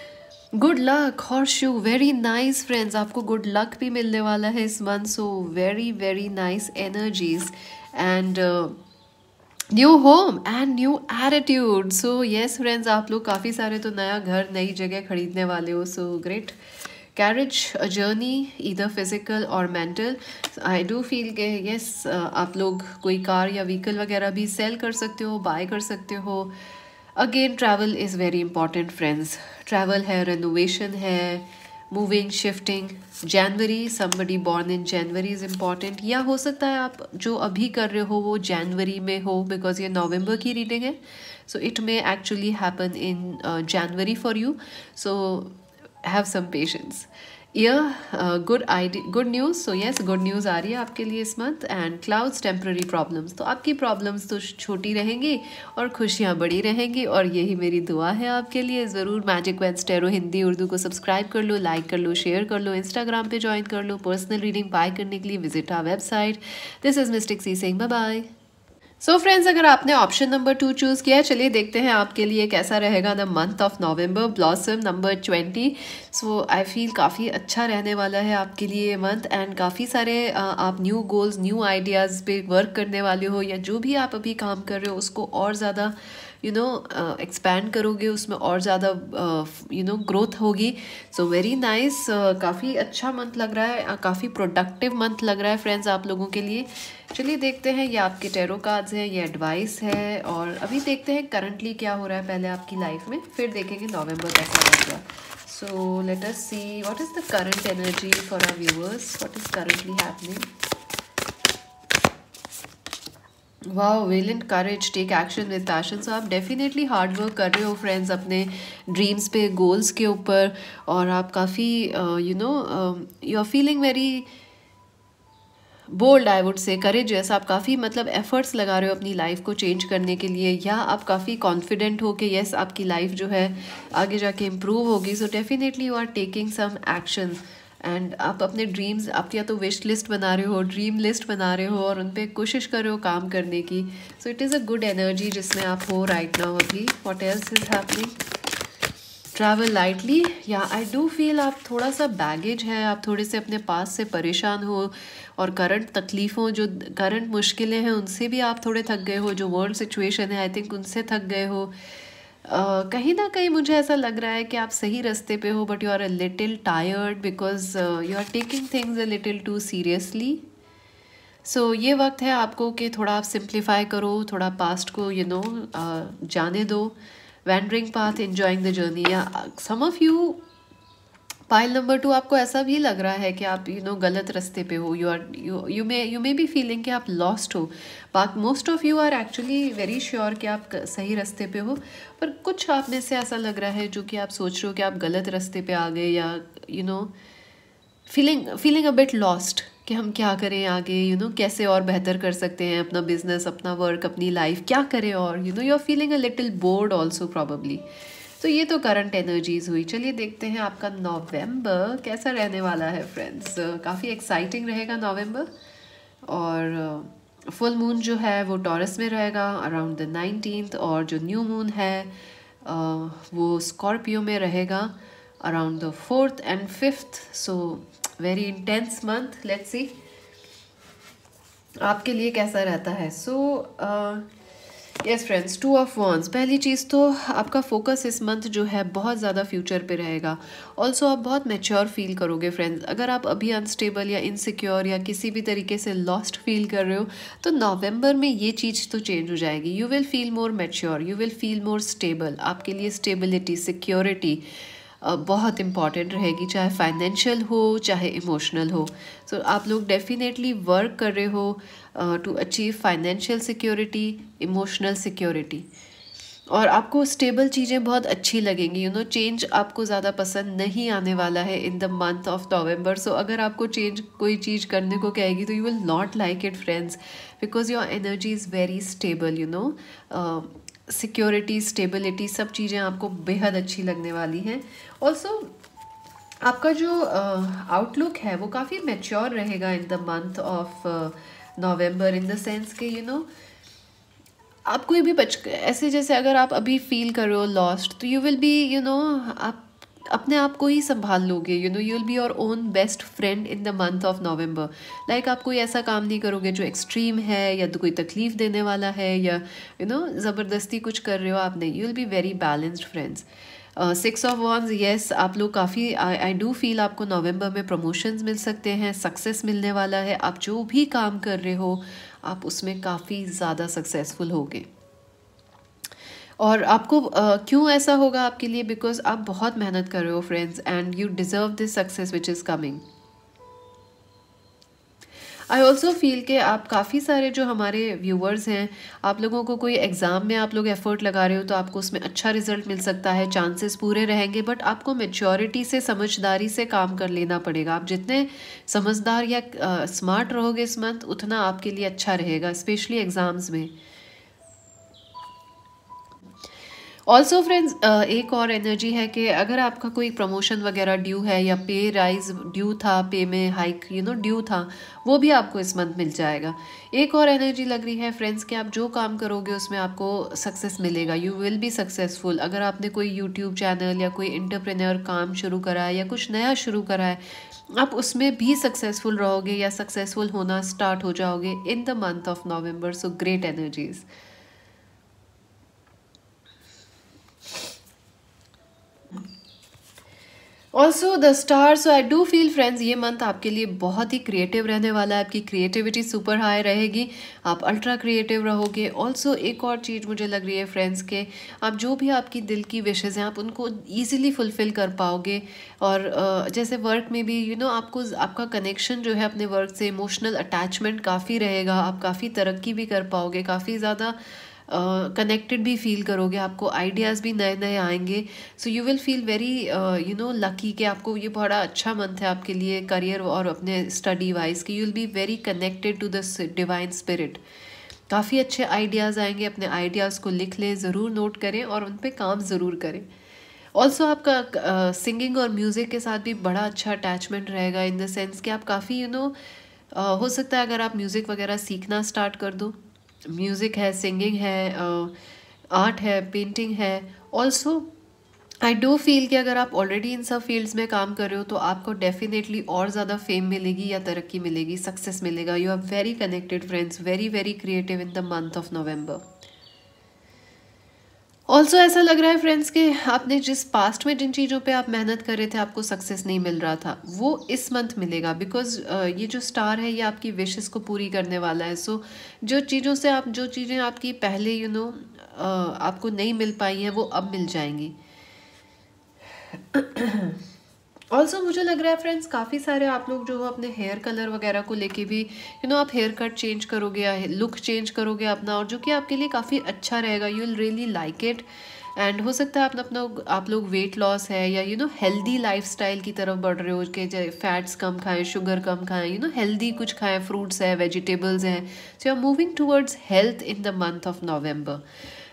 good luck horseshoe very nice friends आपको गुड लक भी मिलने वाला है इस month so very very nice energies and new home and new attitude so yes friends आप लोग काफ़ी सारे तो नया घर नई जगह खरीदने वाले हो so great carriage a journey इधर फिजिकल और मेंटल आई डू फील के येस आप लोग कोई कार या व्हीकल वगैरह भी सेल कर सकते हो बाय कर सकते हो again travel is very important friends travel है रेनोवेशन है moving shifting January somebody born in January is important या हो सकता है आप जो अभी कर रहे हो वो जनवरी में हो बिकॉज ये नवंबर की रीडिंग है so it may actually happen in January for you so have some patience year good idea good news so yes good news आ रही है आपके लिए इस month and clouds temporary problems तो आपकी प्रॉब्लम्स तो छोटी रहेंगी और खुशियाँ बड़ी रहेंगी और यही मेरी दुआ है आपके लिए ज़रूर magic wands tarot Hindi Urdu को सब्सक्राइब कर लो लाइक कर लो शेयर कर लो इंस्टाग्राम पे ज्वाइन कर लो पर्सनल रीडिंग बाय करने के लिए visit our website this is mystic C Singh bye so so friends अगर आपने ऑप्शन नंबर टू चूज़ किया है चलिए देखते हैं आपके लिए कैसा रहेगा the month of November blossom number twenty so I feel काफ़ी अच्छा रहने वाला है आपके लिए ये मंथ एंड काफ़ी सारे आप न्यू गोल्स न्यू आइडियाज़ पे वर्क करने वाले हो या जो भी आप अभी काम कर रहे हो उसको और ज़्यादा यू नो एक्सपैंड करोगे उसमें और ज़्यादा यू नो ग्रोथ होगी सो वेरी नाइस काफ़ी अच्छा मंथ लग रहा है काफ़ी प्रोडक्टिव मंथ लग रहा है फ्रेंड्स आप लोगों के लिए चलिए देखते हैं ये आपके टेरो कार्ड्स हैं ये एडवाइस है और अभी देखते हैं करंटली क्या हो रहा है पहले आपकी लाइफ में फिर देखेंगे नवंबर कैसा रहेगा so let us see what is the current energy for our viewers what is currently happening वाह will in courage take action with passion so आप डेफिनेटली हार्ड वर्क कर रहे हो फ्रेंड्स अपने ड्रीम्स पे गोल्स के ऊपर और आप काफ़ी you know you are feeling very bold I would say courageous आप काफ़ी मतलब एफर्ट्स लगा रहे हो अपनी लाइफ को चेंज करने के लिए या आप काफ़ी कॉन्फिडेंट हो कि येस आपकी लाइफ जो है आगे जाके इम्प्रूव होगी so definitely you are taking some action and आप अपने ड्रीम्स आप या तो विश लिस्ट बना रहे हो ड्रीम लिस्ट बना रहे हो और उन पर कोशिश कर रहे हो काम करने की so it is a good energy जिसमें आप हो राइट ना अभी what else is happening travel lightly या आई डू फील आप थोड़ा सा बैगेज है आप थोड़े से अपने पास से परेशान हो और करंट तकलीफ़ों जो करंट मुश्किलें हैं उनसे भी आप थोड़े थक गए हो जो वर्ल्ड सिचुएशन है आई थिंक उनसे थक गए हो कहीं ना कहीं मुझे ऐसा लग रहा है कि आप सही रास्ते पे हो but you are a little tired because you are taking things a little too seriously so ये वक्त है आपको कि थोड़ा आप सिंप्लीफाई करो थोड़ा पास्ट को you you know know, uh, जाने दो wandering path enjoying the journey या some of you pile number two आपको ऐसा भी लग रहा है कि आप यू you नो know, गलत रास्ते पे हो you are you may you may be feeling कि आप लॉस्ट हो but most of you are actually very sure कि आप सही रास्ते पे हो पर कुछ आप में से ऐसा लग रहा है जो कि आप सोच रहे हो कि आप गलत रास्ते पे आ गए या you know feeling feeling a bit lost कि हम क्या करें आगे यू you नो know, कैसे और बेहतर कर सकते हैं अपना बिजनेस अपना वर्क अपनी लाइफ क्या करें और you know you are feeling a little bored also probably तो ये तो करंट एनर्जीज हुई चलिए देखते हैं आपका नवंबर कैसा रहने वाला है फ्रेंड्स काफ़ी एक्साइटिंग रहेगा नवंबर और फुल uh, मून जो है वो टॉरस में रहेगा अराउंड द नाइनटीन और जो न्यू मून है uh, वो स्कॉर्पियो में रहेगा around the fourth and fifth so very intense month let's see आपके लिए कैसा रहता है so so, uh, yes friends two of wands पहली चीज़ तो आपका फोकस इस मंथ जो है बहुत ज़्यादा फ्यूचर पे रहेगा ऑल्सो आप बहुत मेच्योर फील करोगे फ्रेंड्स अगर आप अभी अनस्टेबल या इनसिक्योर या किसी भी तरीके से लॉस्ट फील कर रहे हो तो नवंबर में ये चीज़ तो चेंज हो जाएगी you will feel more mature you will feel more stable आपके लिए स्टेबिलिटी सिक्योरिटी बहुत इंपॉर्टेंट रहेगी चाहे फाइनेंशियल हो चाहे इमोशनल हो सो so, आप लोग डेफिनेटली वर्क कर रहे हो to to achieve financial security emotional security और आपको स्टेबल चीज़ें बहुत अच्छी लगेंगी यू नो चेंज आपको ज़्यादा पसंद नहीं आने वाला है in the month of November so अगर आपको चेंज कोई चीज़ करने को कहेगी तो you will not like it friends because your energy is very stable you know security stability सब चीज़ें आपको बेहद अच्छी लगने वाली हैं ऑल्सो आपका जो आउटलुक uh, है वो काफ़ी मेच्योर रहेगा in the month of November in the sense कि यू नो आप कोई भी बच ऐसे जैसे अगर आप अभी फील कर रहे हो लॉस्ट तो you will be you know आप अपने आप को ही संभाल लोगे you know you will be your own best friend in the month of November like आप कोई ऐसा काम नहीं करोगे जो एक्सट्रीम है या तो कोई तकलीफ देने वाला है या यू नो ज़बरदस्ती कुछ कर रहे हो आप नहीं you will be very balanced friends six of wands yes आप लोग काफ़ी आई डू फील आपको नवंबर में प्रमोशंस मिल सकते हैं सक्सेस मिलने वाला है आप जो भी काम कर रहे हो आप उसमें काफ़ी ज़्यादा सक्सेसफुल होगे और आपको uh, क्यों ऐसा होगा आपके लिए बिकॉज आप बहुत मेहनत कर रहे हो friends and you deserve this success which is coming I also feel कि आप काफ़ी सारे जो हमारे व्यूअर्स हैं आप लोगों को कोई एग्ज़ाम में आप लोग एफ़र्ट लगा रहे हो तो आपको उसमें अच्छा रिजल्ट मिल सकता है चांसेस पूरे रहेंगे बट आपको मेच्योरिटी से समझदारी से काम कर लेना पड़ेगा आप जितने समझदार या स्मार्ट रहोगे इस मंथ उतना आपके लिए अच्छा रहेगा स्पेशली एग्ज़ाम्स में ऑल्सो फ्रेंड्स uh, एक और एनर्जी है कि अगर आपका कोई प्रमोशन वगैरह ड्यू है या पे राइज ड्यू था पे में हाइक यू नो ड्यू था वो भी आपको इस मंथ मिल जाएगा एक और एनर्जी लग रही है फ्रेंड्स कि आप जो काम करोगे उसमें आपको सक्सेस मिलेगा यू विल बी सक्सेसफुल अगर आपने कोई यूट्यूब चैनल या कोई इंटरप्रेन्योर काम शुरू करा है या कुछ नया शुरू करा है आप उसमें भी सक्सेसफुल रहोगे या सक्सेसफुल होना स्टार्ट हो जाओगे in the month of November so great energies also the star so I do feel friends ये मंथ आपके लिए बहुत ही क्रिएटिव रहने वाला है आपकी क्रिएटिविटी सुपर हाई रहेगी आप अल्ट्रा क्रिएटिव रहोगे ऑल्सो एक और चीज़ मुझे लग रही है फ्रेंड्स के आप जो भी आपकी दिल की विशेज़ हैं आप उनको ईजिली फुलफ़िल कर पाओगे और जैसे वर्क में भी यू you नो know, आपको आपका कनेक्शन जो है अपने वर्क से इमोशनल अटैचमेंट काफ़ी रहेगा आप काफ़ी तरक्की भी कर पाओगे काफ़ी ज़्यादा कनेक्टेड uh, भी फील करोगे आपको आइडियाज़ भी नए नए आएंगे so you will feel very you know lucky कि आपको ये बड़ा अच्छा मंथ है आपके लिए करियर और अपने स्टडी वाइज कि you will be very connected to the divine spirit काफ़ी अच्छे आइडियाज़ आएंगे अपने आइडियाज़ को लिख लें ज़रूर नोट करें और उन पर काम ज़रूर करें ऑल्सो आपका सिंगिंग uh, और म्यूज़िक के साथ भी बड़ा अच्छा अटैचमेंट रहेगा इन द सेंस कि आप काफ़ी यू नो हो सकता है अगर आप म्यूज़िक वगैरह सीखना स्टार्ट कर दो म्यूज़िक है सिंगिंग है आर्ट uh, है पेंटिंग है ऑल्सो आई डो फील कि अगर आप ऑलरेडी इन सब फील्ड्स में काम कर रहे हो तो आपको डेफिनेटली और ज़्यादा फेम मिलेगी या तरक्की मिलेगी सक्सेस मिलेगा you are very connected friends very very creative in the month of November also ऐसा लग रहा है फ्रेंड्स कि आपने जिस पास्ट में जिन चीज़ों पे आप मेहनत कर रहे थे आपको सक्सेस नहीं मिल रहा था वो इस मंथ मिलेगा बिकॉज ये जो स्टार है ये आपकी विशेस को पूरी करने वाला है सो so, जो चीज़ों से आप जो चीज़ें आपकी पहले यू you नो know, आपको नहीं मिल पाई हैं वो अब मिल जाएंगी ऑल्सो मुझे लग रहा है फ्रेंड्स काफ़ी सारे आप लोग जो हो अपने हेयर कलर वगैरह को लेके भी यू you नो know, आप हेयर कट चेंज करोगे या लुक चेंज करोगे अपना और जो कि आपके लिए काफ़ी अच्छा रहेगा you will really like it and हो सकता है आप अपना आप लोग वेट लॉस है या यू नो हेल्दी स्टाइल की तरफ बढ़ रहे हो कि फैट्स कम खाएं शुगर कम खाएं यू नो हेल्दी कुछ खाएं फ्रूट्स हैं वेजिटेबल्स हैं so you are moving towards health in the month of November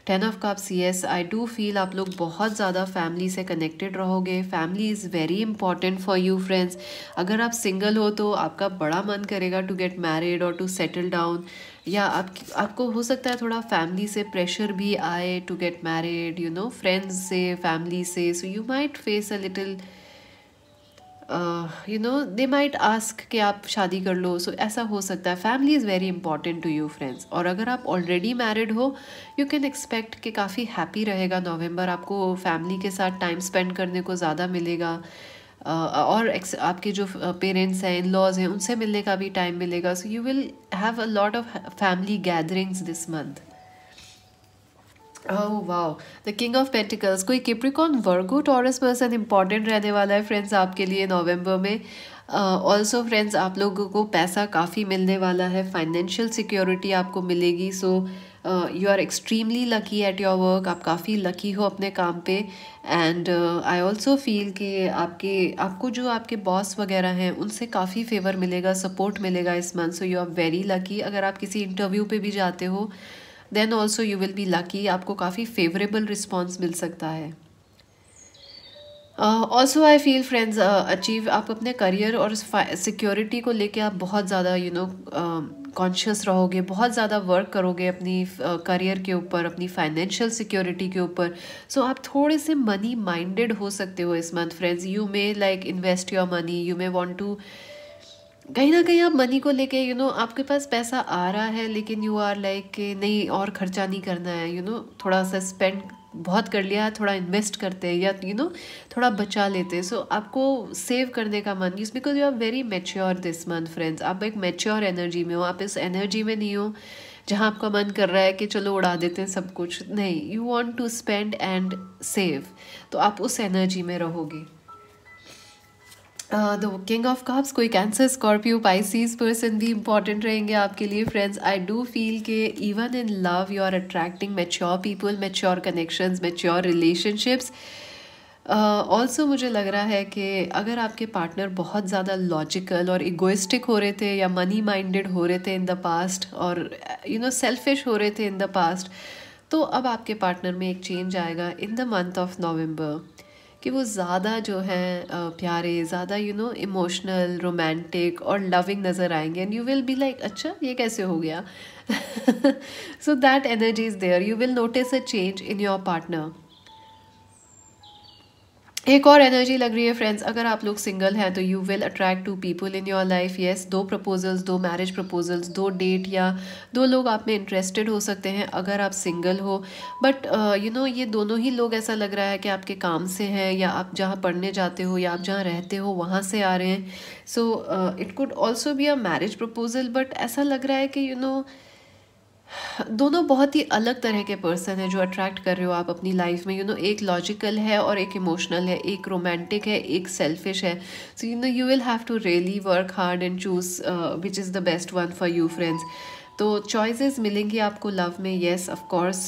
ten of cups yes I do feel आप लोग बहुत ज़्यादा फैमिली से कनेक्टेड रहोगे family is very important for you friends अगर आप सिंगल हो तो आपका बड़ा मन करेगा टू गेट मैरिड और टू सेटल डाउन या आप आपको हो सकता है थोड़ा फैमिली से प्रेशर भी आए to get married you know friends से फैमिली से so you might face a little you know they might ask कि आप शादी कर लो सो so, ऐसा हो सकता है family is very important to you friends और अगर आप ऑलरेडी मैरिड हो यू कैन एक्सपेक्ट कि काफ़ी हैप्पी रहेगा नवंबर आपको फैमिली के साथ टाइम स्पेंड करने को ज़्यादा मिलेगा Uh, और आपके जो पेरेंट्स uh, हैं इन लॉज हैं उनसे मिलने का भी टाइम मिलेगा so you will have a lot of family gatherings this month oh वाह द किंग ऑफ पेंटिकल्स कोई Capricorn Virgo Taurus person important रहने वाला है फ्रेंड्स आपके लिए नवंबर में ऑल्सो uh, फ्रेंड्स आप लोगों को पैसा काफ़ी मिलने वाला है फाइनेंशियल सिक्योरिटी आपको मिलेगी so you are extremely lucky at your work आप काफ़ी लकी हो अपने काम पे एंड आई ऑल्सो फील कि आपके आपको जो आपके बॉस वगैरह हैं उनसे काफ़ी फेवर मिलेगा सपोर्ट मिलेगा इस month so you are very lucky अगर आप किसी इंटरव्यू पे भी जाते हो then also you will be lucky आपको काफ़ी फेवरेबल रिस्पॉन्स मिल सकता है also I feel friends achieve आप अपने करियर और सिक्योरिटी को लेके आप बहुत ज़्यादा यू नो कॉन्शियस रहोगे बहुत ज़्यादा वर्क करोगे अपनी करियर uh, के ऊपर अपनी फाइनेंशियल सिक्योरिटी के ऊपर सो आप थोड़े से मनी माइंडेड हो सकते हो इस month friends you may like invest your money you may want to कहीं ना कहीं आप मनी को लेके यू नो आपके पास पैसा आ रहा है लेकिन यू आर लाइक कि नहीं और खर्चा नहीं करना है यू you नो know, थोड़ा सा स्पेंड बहुत कर लिया है थोड़ा इन्वेस्ट करते हैं या यू you नो know, थोड़ा बचा लेते हैं सो so, आपको सेव करने का मन is because you are very mature this month friends आप एक मेच्योर एनर्जी में हो आप इस एनर्जी में नहीं हो जहाँ आपका मन कर रहा है कि चलो उड़ा देते हैं सब कुछ नहीं you want to spend and save तो आप उस एनर्जी में रहोगे द किंग ऑफ कप्स कोई कैंसर स्कॉर्पियो पाइसीज पर्सन भी इंपॉर्टेंट रहेंगे आपके लिए फ्रेंड्स आई डू फील के even in love you are attracting mature people mature connections mature relationships also मुझे लग रहा है कि अगर आपके पार्टनर बहुत ज़्यादा लॉजिकल और इगोइस्टिक हो रहे थे या मनी माइंडेड हो रहे थे इन द पास्ट और यू नो सेल्फिश हो रहे थे इन द पास्ट तो अब आपके पार्टनर में एक चेंज आएगा in the month of November कि वो ज़्यादा जो हैं प्यारे ज़्यादा यू नो इमोशनल रोमांटिक और लविंग नज़र आएंगे and you will be like अच्छा ये कैसे हो गया so that energy is there you will notice a change in your partner एक और एनर्जी लग रही है फ्रेंड्स अगर आप लोग सिंगल हैं तो you will attract to people in your life yes दो प्रपोजल्स दो मैरिज प्रपोजल्स दो डेट या दो लोग आप में इंटरेस्टेड हो सकते हैं अगर आप सिंगल हो बट यू नो ये दोनों ही लोग ऐसा लग रहा है कि आपके काम से हैं या आप जहाँ पढ़ने जाते हो या आप जहाँ रहते हो वहाँ से आ रहे हैं so it could also be a marriage proposal but ऐसा लग रहा है कि यू you नो know, दोनों बहुत ही अलग तरह के पर्सन हैं जो अट्रैक्ट कर रहे हो आप अपनी लाइफ में यू you नो know, एक लॉजिकल है और एक इमोशनल है एक रोमांटिक है एक सेल्फिश है so you know you will have to really work hard and choose which is the best one for you friends तो चॉइसेस मिलेंगी आपको लव में yes of course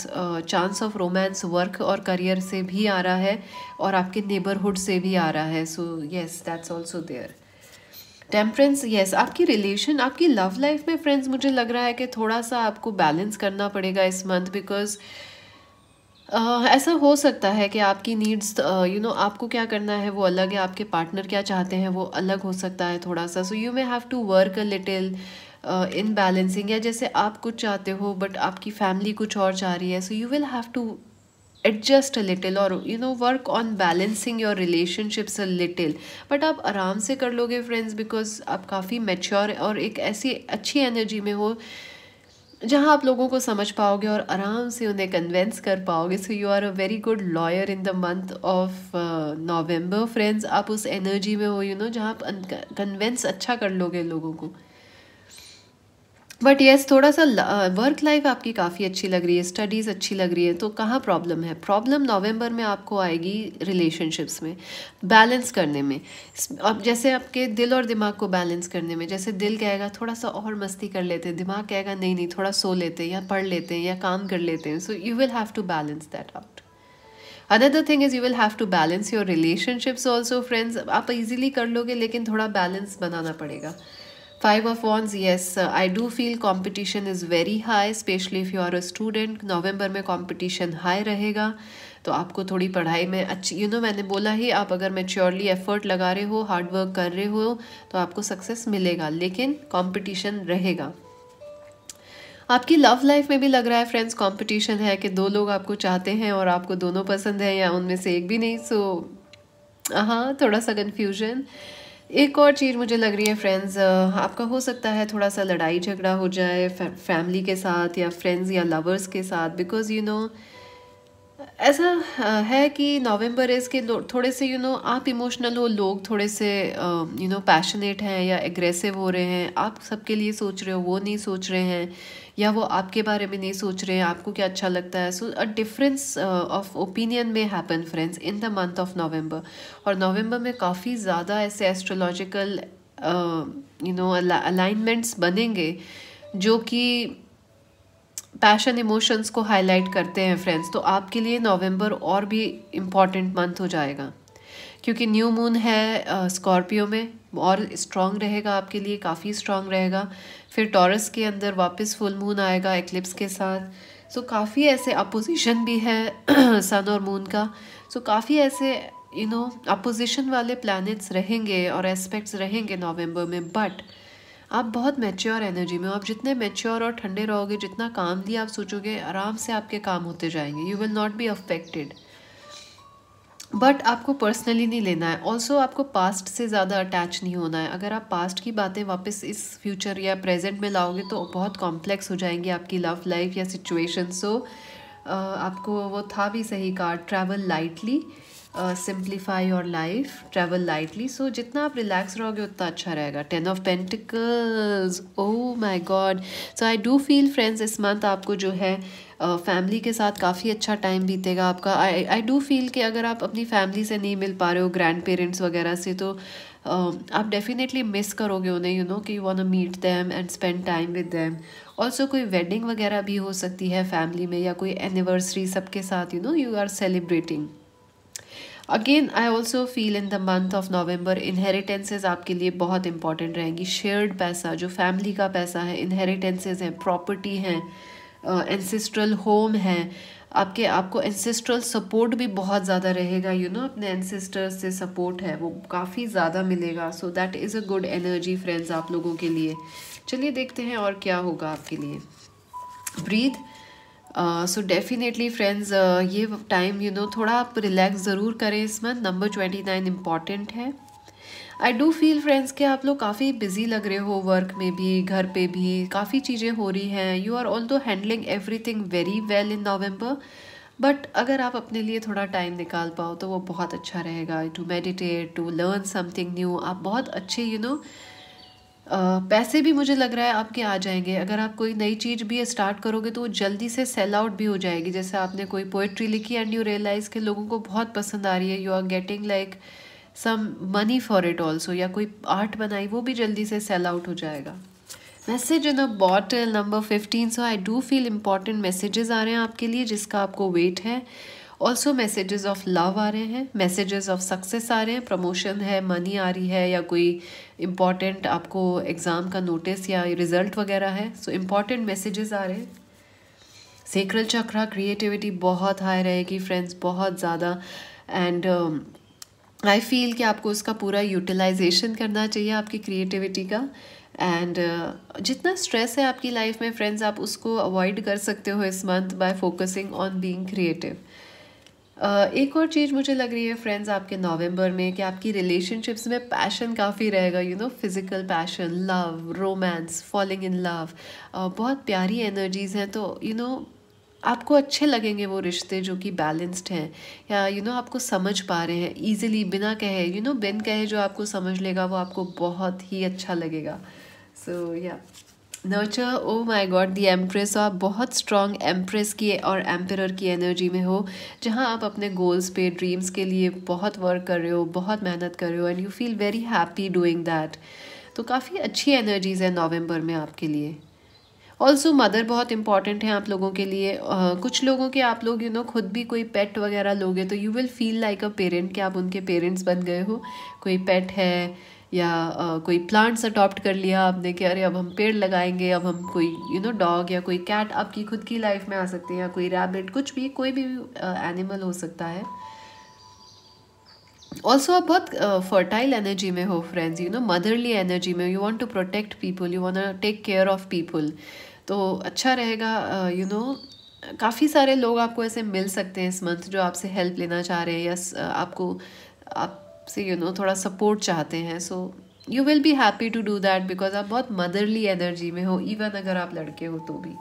chance of romance work और career से भी आ रहा है और आपके नेबरहुड से भी आ रहा है so yes that's also there temperance yes आपकी रिलेशन आपकी लव लाइफ में फ्रेंड्स मुझे लग रहा है कि थोड़ा सा आपको बैलेंस करना पड़ेगा इस मंथ बिकॉज Uh, ऐसा हो सकता है कि आपकी नीड्स यू नो आपको क्या करना है वो अलग है आपके पार्टनर क्या चाहते हैं वो अलग हो सकता है थोड़ा सा so you may have to work a little in balancing या जैसे आप कुछ चाहते हो बट आपकी फैमिली कुछ और चाह रही है so you will have to adjust a little और you know work on balancing your relationships a little but आप आराम से कर लोगे फ्रेंड्स बिकॉज आप काफ़ी मेच्योर और एक ऐसी अच्छी एनर्जी में हो जहाँ आप लोगों को समझ पाओगे और आराम से उन्हें कन्वेंस कर पाओगे so you are a very good lawyer in the month of November friends आप उस एनर्जी में हो यू नो जहाँ आप कन्वेंस अच्छा कर लोगे लोगों को बट येस थोड़ा सा वर्क लाइफ आपकी काफ़ी अच्छी लग रही है स्टडीज़ अच्छी लग रही है तो कहाँ प्रॉब्लम है प्रॉब्लम नवंबर में आपको आएगी रिलेशनशिप्स में बैलेंस करने में अब जैसे आपके दिल और दिमाग को बैलेंस करने में जैसे दिल कहेगा थोड़ा सा और मस्ती कर लेते हैं दिमाग कहेगा नहीं नहीं थोड़ा सो लेते हैं या पढ़ लेते हैं या काम कर लेते हैं so you will have to balance that out another thing is you will have to balance your relationships also friends आप इजीली कर लोगे लेकिन थोड़ा बैलेंस बनाना पड़ेगा Five of Wands, yes, I do feel competition is very high, especially if you are a student. November में competition high रहेगा तो आपको थोड़ी पढ़ाई में अच्छी यू you नो know, मैंने बोला ही आप अगर मेच्योरली एफर्ट लगा रहे हो हार्डवर्क कर रहे हो तो आपको सक्सेस मिलेगा लेकिन कॉम्पिटिशन रहेगा आपकी लव लाइफ में भी लग रहा है फ्रेंड्स कॉम्पिटिशन है कि दो लोग आपको चाहते हैं और आपको दोनों पसंद हैं या उनमें से एक भी नहीं सो हाँ थोड़ा सा कन्फ्यूजन एक और चीज़ मुझे लग रही है फ्रेंड्स आपका हो सकता है थोड़ा सा लड़ाई झगड़ा हो जाए फैमिली के साथ या फ्रेंड्स या लवर्स के साथ बिकॉज़ यू नो ऐसा है कि नवंबर इज़ के थोड़े से यू you नो know, आप इमोशनल हो लोग थोड़े से यू नो पैशनेट हैं या एग्रेसिव हो रहे हैं आप सबके लिए सोच रहे हो वो नहीं सोच रहे हैं या वो आपके बारे में नहीं सोच रहे हैं आपको क्या अच्छा लगता है so a difference of opinion में happen friends in the month of November और नवंबर में काफ़ी ज़्यादा ऐसे एस्ट्रोलॉजिकल यू नो अलाइनमेंट्स बनेंगे जो कि पैशन इमोशंस को हाईलाइट करते हैं फ्रेंड्स तो आपके लिए नवंबर और भी इम्पॉर्टेंट मंथ हो जाएगा क्योंकि न्यू मून है स्कॉर्पियो uh, में और स्ट्रांग रहेगा आपके लिए काफ़ी स्ट्रांग रहेगा फिर टॉरस के अंदर वापस फुल मून आएगा एक्लिप्स के साथ सो काफ़ी ऐसे अपोजिशन भी है सन और मून का सो काफ़ी ऐसे यू नो अपोजिशन वाले प्लैनेट्स रहेंगे और एस्पेक्ट्स रहेंगे नवंबर में बट आप बहुत मेच्योर एनर्जी में आप जितने मेच्योर और ठंडे रहोगे जितना काम दिया आप सोचोगे आराम से आपके काम होते जाएंगे you will not be affected but आपको पर्सनली नहीं लेना है ऑल्सो आपको पास्ट से ज़्यादा अटैच नहीं होना है अगर आप पास्ट की बातें वापस इस फ्यूचर या प्रेजेंट में लाओगे तो बहुत कॉम्प्लेक्स हो जाएंगी आपकी लव लाइफ या सिचुएशन सो so, आपको वो था भी सही card travel lightly simplify your life travel lightly so जितना आप रिलैक्स रहोगे उतना अच्छा रहेगा ten of pentacles oh my god so I do feel friends इस मंथ आपको जो है फैमिली के साथ काफ़ी अच्छा टाइम बीतेगा आपका आई आई डू फील कि अगर आप अपनी फैमिली से नहीं मिल पा रहे हो ग्रैंड पेरेंट्स वगैरह से तो आप डेफिनेटली मिस करोगे उन्हें यू नो कि you want meet them and spend time with them also कोई वेडिंग वगैरह भी हो सकती है फैमिली में या कोई एनिवर्सरी सबके साथ you know you are celebrating again I also feel in the month of November inheritances आपके लिए बहुत इंपॉर्टेंट रहेंगी शेयर्ड पैसा जो फैमिली का पैसा है इन्हेरिटेंसेज हैं प्रॉपर्टी हैं एंसेस्ट्रल होम है आपके आपको एंसेस्ट्रल सपोर्ट भी बहुत ज़्यादा रहेगा यू you नो know, अपने एनसेस्टर्स से सपोर्ट है वो काफ़ी ज़्यादा मिलेगा so that is a good energy friends आप लोगों के लिए चलिए देखते हैं और क्या होगा आपके लिए ब्रीथ सो डेफिनेटली फ्रेंड्स ये टाइम यू नो थोड़ा आप रिलैक्स ज़रूर करें इस month number twenty nine important है आई डू फील फ्रेंड्स कि आप लोग काफ़ी बिजी लग रहे हो वर्क में भी घर पे भी काफ़ी चीज़ें हो रही हैं you are although handling everything very well in November but अगर आप अपने लिए थोड़ा टाइम निकाल पाओ तो वो बहुत अच्छा रहेगा to meditate to learn something new आप बहुत अच्छे यू you नो know, पैसे भी मुझे लग रहा है आपके आ जाएंगे अगर आप कोई नई चीज़ भी स्टार्ट करोगे तो वो जल्दी से सेल आउट भी हो जाएगी जैसे आपने कोई पोइट्री लिखी एंड यू रियलाइज़ के लोगों को बहुत पसंद आ रही है you are getting like some money for it also या कोई आर्ट बनाई वो भी जल्दी से सेल आउट हो जाएगा message in a bottle number fifteen so I do feel important messages आ रहे हैं आपके लिए जिसका आपको वेट है ऑल्सो मैसेजेस ऑफ लव आ रहे हैं मैसेजेस ऑफ सक्सेस आ रहे हैं प्रमोशन है मनी आ रही है या कोई इम्पॉर्टेंट आपको एग्ज़ाम का नोटिस या रिजल्ट वगैरह है सो इम्पॉर्टेंट मैसेजेस आ रहे हैं सेक्रल चक्रा क्रिएटिविटी बहुत हाई रहेगी फ्रेंड्स बहुत ज़्यादा एंड आई फील कि आपको उसका पूरा यूटिलाइजेशन करना चाहिए आपकी क्रिएटिविटी का एंड uh, जितना स्ट्रेस है आपकी लाइफ में फ्रेंड्स आप उसको अवॉइड कर सकते हो इस month by focusing on being creative एक और चीज़ मुझे लग रही है फ्रेंड्स आपके नवंबर में कि आपकी रिलेशनशिप्स में पैशन काफ़ी रहेगा you know physical passion love romance falling in love बहुत प्यारी एनर्जीज़ हैं तो यू नो आपको अच्छे लगेंगे वो रिश्ते जो कि बैलेंस्ड हैं या यू you नो know, आपको समझ पा रहे हैं ईजिली बिना कहे यू नो बिन कहे जो आपको समझ लेगा वो आपको बहुत ही अच्छा लगेगा so yeah nurture oh my god the empress आप बहुत स्ट्रॉन्ग एम्प्रेस की और एम्पेर की एनर्जी में हो जहाँ आप अपने गोल्स पे ड्रीम्स के लिए बहुत वर्क कर रहे हो बहुत मेहनत कर रहे हो and you feel very happy doing that तो काफ़ी अच्छी एनर्जीज़ है नवंबर में आपके लिए ऑल्सो मदर बहुत इंपॉर्टेंट है आप लोगों के लिए uh, कुछ लोगों के आप लोग यू you नो know, खुद भी कोई पेट वगैरह लोगे तो you will feel like a parent कि आप उनके पेरेंट्स बन गए हो कोई पेट है या uh, कोई प्लांट्स अडॉप्ट कर लिया आपने कि अरे अब हम पेड़ लगाएंगे अब हम कोई यू नो डॉग या कोई कैट आपकी खुद की लाइफ में आ सकते हैं या कोई रैबिट कुछ भी कोई भी एनिमल हो सकता है ऑल्सो आप बहुत फर्टाइल एनर्जी में हो friends you know motherly energy में you want to protect people you want take care of people तो अच्छा रहेगा यू नो काफ़ी सारे लोग आपको ऐसे मिल सकते हैं इस मंथ जो आपसे हेल्प लेना चाह रहे हैं या आपको आपसे यू नो थोड़ा सपोर्ट चाहते हैं so you will be happy to do that because आप बहुत मदरली एनर्जी में हो इवन अगर आप लड़के हो तो भी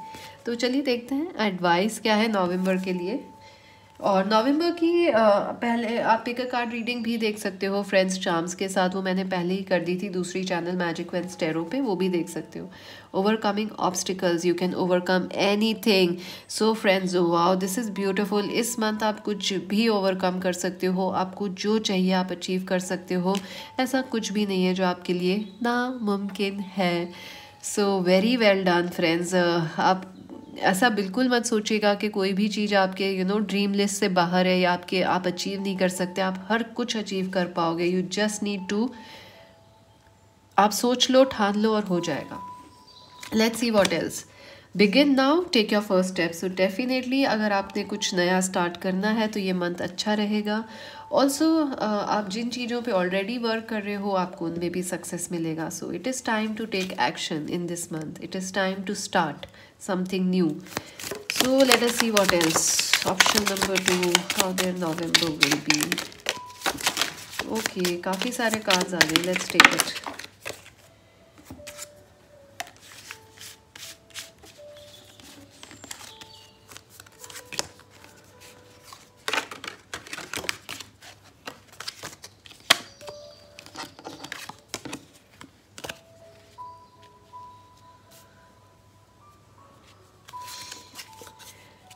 तो चलिए देखते हैं एडवाइस क्या है नवंबर के लिए और नवंबर की पहले आप पिक कार्ड रीडिंग भी देख सकते हो फ्रेंड्स चार्म्स के साथ वो मैंने पहले ही कर दी थी दूसरी चैनल मैजिक वेंस टेरो पे वो भी देख सकते हो overcoming obstacles you can overcome anything so friends wow this is beautiful इस मंथ आप कुछ भी ओवरकम कर सकते हो आपको जो चाहिए आप अचीव कर सकते हो ऐसा कुछ भी नहीं है जो आपके लिए नामुमकिन है so very well done friends आप ऐसा बिल्कुल मत सोचिएगा कि कोई भी चीज़ आपके यू नो ड्रीम लिस्ट से बाहर है या आपके आप अचीव नहीं कर सकते आप हर कुछ अचीव कर पाओगे यू जस्ट नीड टू आप सोच लो ठान लो और हो जाएगा let's see what else begin now take your first step so definitely अगर आपने कुछ नया स्टार्ट करना है तो ये मंथ अच्छा रहेगा ऑल्सो uh, आप जिन चीज़ों पे ऑलरेडी वर्क कर रहे हो आपको उनमें भी सक्सेस मिलेगा so it is time to take action in this month it is time to start something new so let us see what else option number two how their november will be okay काफ़ी सारे cards आ गए let's take it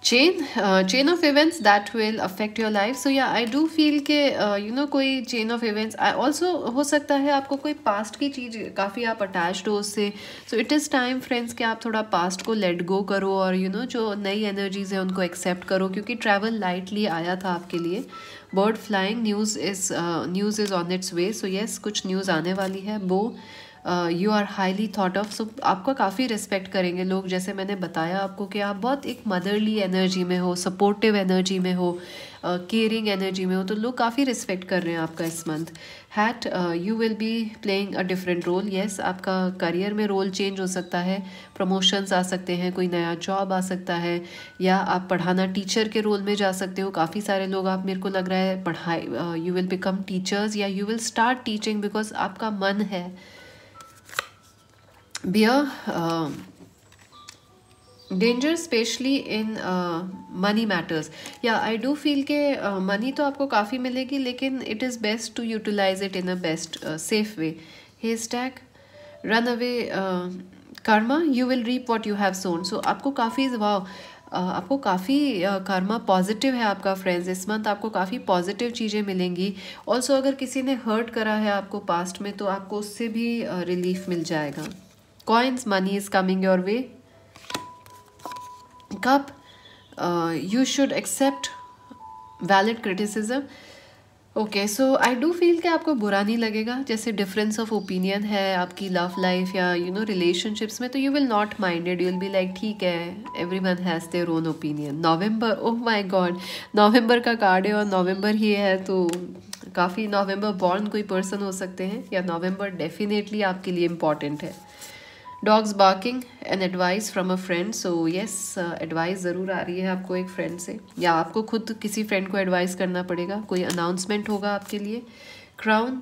chain chain of events that will affect your life so yeah I do feel के you know कोई chain of events I also हो सकता है आपको कोई पास्ट की चीज काफ़ी आप अटैच्ड हो उससे so it is time friends कि आप थोड़ा पास्ट को लेट गो करो और यू you नो know, जो नई एनर्जीज है उनको एक्सेप्ट करो क्योंकि ट्रैवल लाइटली आया था आपके लिए bird flying news is news is on its way so yes कुछ न्यूज़ आने वाली है वो you are highly thought of so आपका काफ़ी रिस्पेक्ट करेंगे लोग जैसे मैंने बताया आपको कि आप बहुत एक मदरली एनर्जी में हो सपोर्टिव एनर्जी में हो केयरिंग uh, एनर्जी में हो तो लोग काफ़ी रिस्पेक्ट कर रहे हैं आपका इस month hat you will be playing a different role yes आपका करियर में रोल चेंज हो सकता है प्रमोशंस आ सकते हैं कोई नया जॉब आ सकता है या आप पढ़ाना टीचर के रोल में जा सकते हो काफ़ी सारे लोग आप मेरे को लग रहा है पढ़ाई यू विल बिकम टीचर्स या you will start teaching because आपका मन है beer uh, danger especially in money matters या आई डू फील के मनी तो आपको काफ़ी मिलेगी लेकिन it is best to utilize it in a best safe way haystack run away karma you will reap what you have sown so आपको काफ़ी वाह uh, आपको काफ़ी कर्मा पॉजिटिव है आपका फ्रेंड्स इस मंथ आपको काफ़ी पॉजिटिव चीज़ें मिलेंगी ऑल्सो अगर किसी ने हर्ट करा है आपको पास्ट में तो आपको उससे भी रिलीफ uh, मिल जाएगा coins money is coming your way cup uh, you should accept valid criticism okay so I do feel कि आपको बुरा नहीं लगेगा जैसे डिफरेंस ऑफ ओपिनियन है आपकी लव लाइफ या यू नो रिलेशनशिप्स में तो you will not minded you will be like ठीक है everyone has their own opinion November oh my god November का कार्ड है और नवंबर ही है तो काफ़ी नवंबर बॉर्न कोई पर्सन हो सकते हैं या नवंबर डेफिनेटली आपके लिए इम्पॉर्टेंट है dogs barking an advice from a friend so yes advice ज़रूर आ रही है आपको एक फ्रेंड से या आपको खुद किसी फ्रेंड को एडवाइस करना पड़ेगा कोई अनाउंसमेंट होगा आपके लिए crown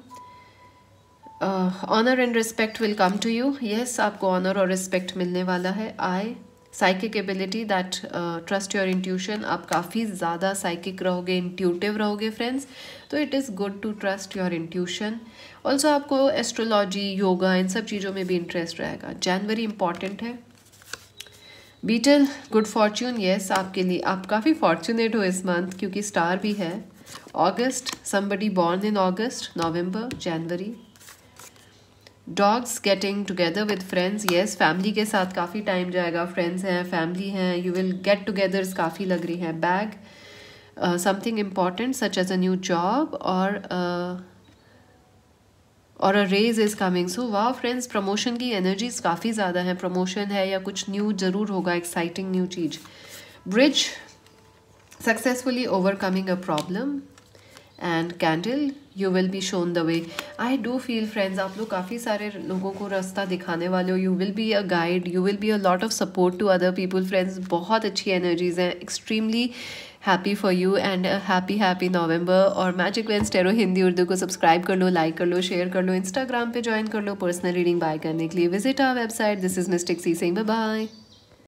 honour and respect will come to you yes आपको ऑनर और रिस्पेक्ट मिलने वाला है eye psychic ability that trust your intuition आप काफ़ी ज़्यादा साइकिक रहोगे इंट्यूटिव रहोगे फ्रेंड्स तो it is good to trust your intuition also आपको एस्ट्रोलॉजी योगा इन सब चीज़ों में भी इंटरेस्ट रहेगा जनवरी इंपॉर्टेंट है बीटल गुड फॉर्च्यून येस आपके लिए आप काफ़ी फॉर्चुनेट हो इस मंथ क्योंकि स्टार भी है August somebody born in August November January dogs getting together with friends yes family के साथ काफ़ी टाइम जाएगा फ्रेंड्स हैं फैमिली हैं यू विल गेट टुगेदर्स काफ़ी लग रही हैं bag something important such as a new job और uh, और a raise is coming so वाह फ्रेंड्स प्रमोशन की एनर्जीज काफ़ी ज़्यादा हैं प्रमोशन है या कुछ न्यू ज़रूर होगा एक्साइटिंग न्यू चीज़ bridge successfully overcoming a problem and candle you will be shown the way I do feel friends आप लोग काफ़ी सारे लोगों को रास्ता दिखाने वाले हो you will be a guide you will be a lot of support to other people friends बहुत अच्छी एनर्जीज हैं extremely happy for you and happy happy November और magic wands tarot Hindi Urdu को सब्सक्राइब कर लो लाइक कर लो शेयर कर लो Instagram पे join कर लो पर्सनल रीडिंग बाय करने के लिए visit our website this is mystic C Singh bye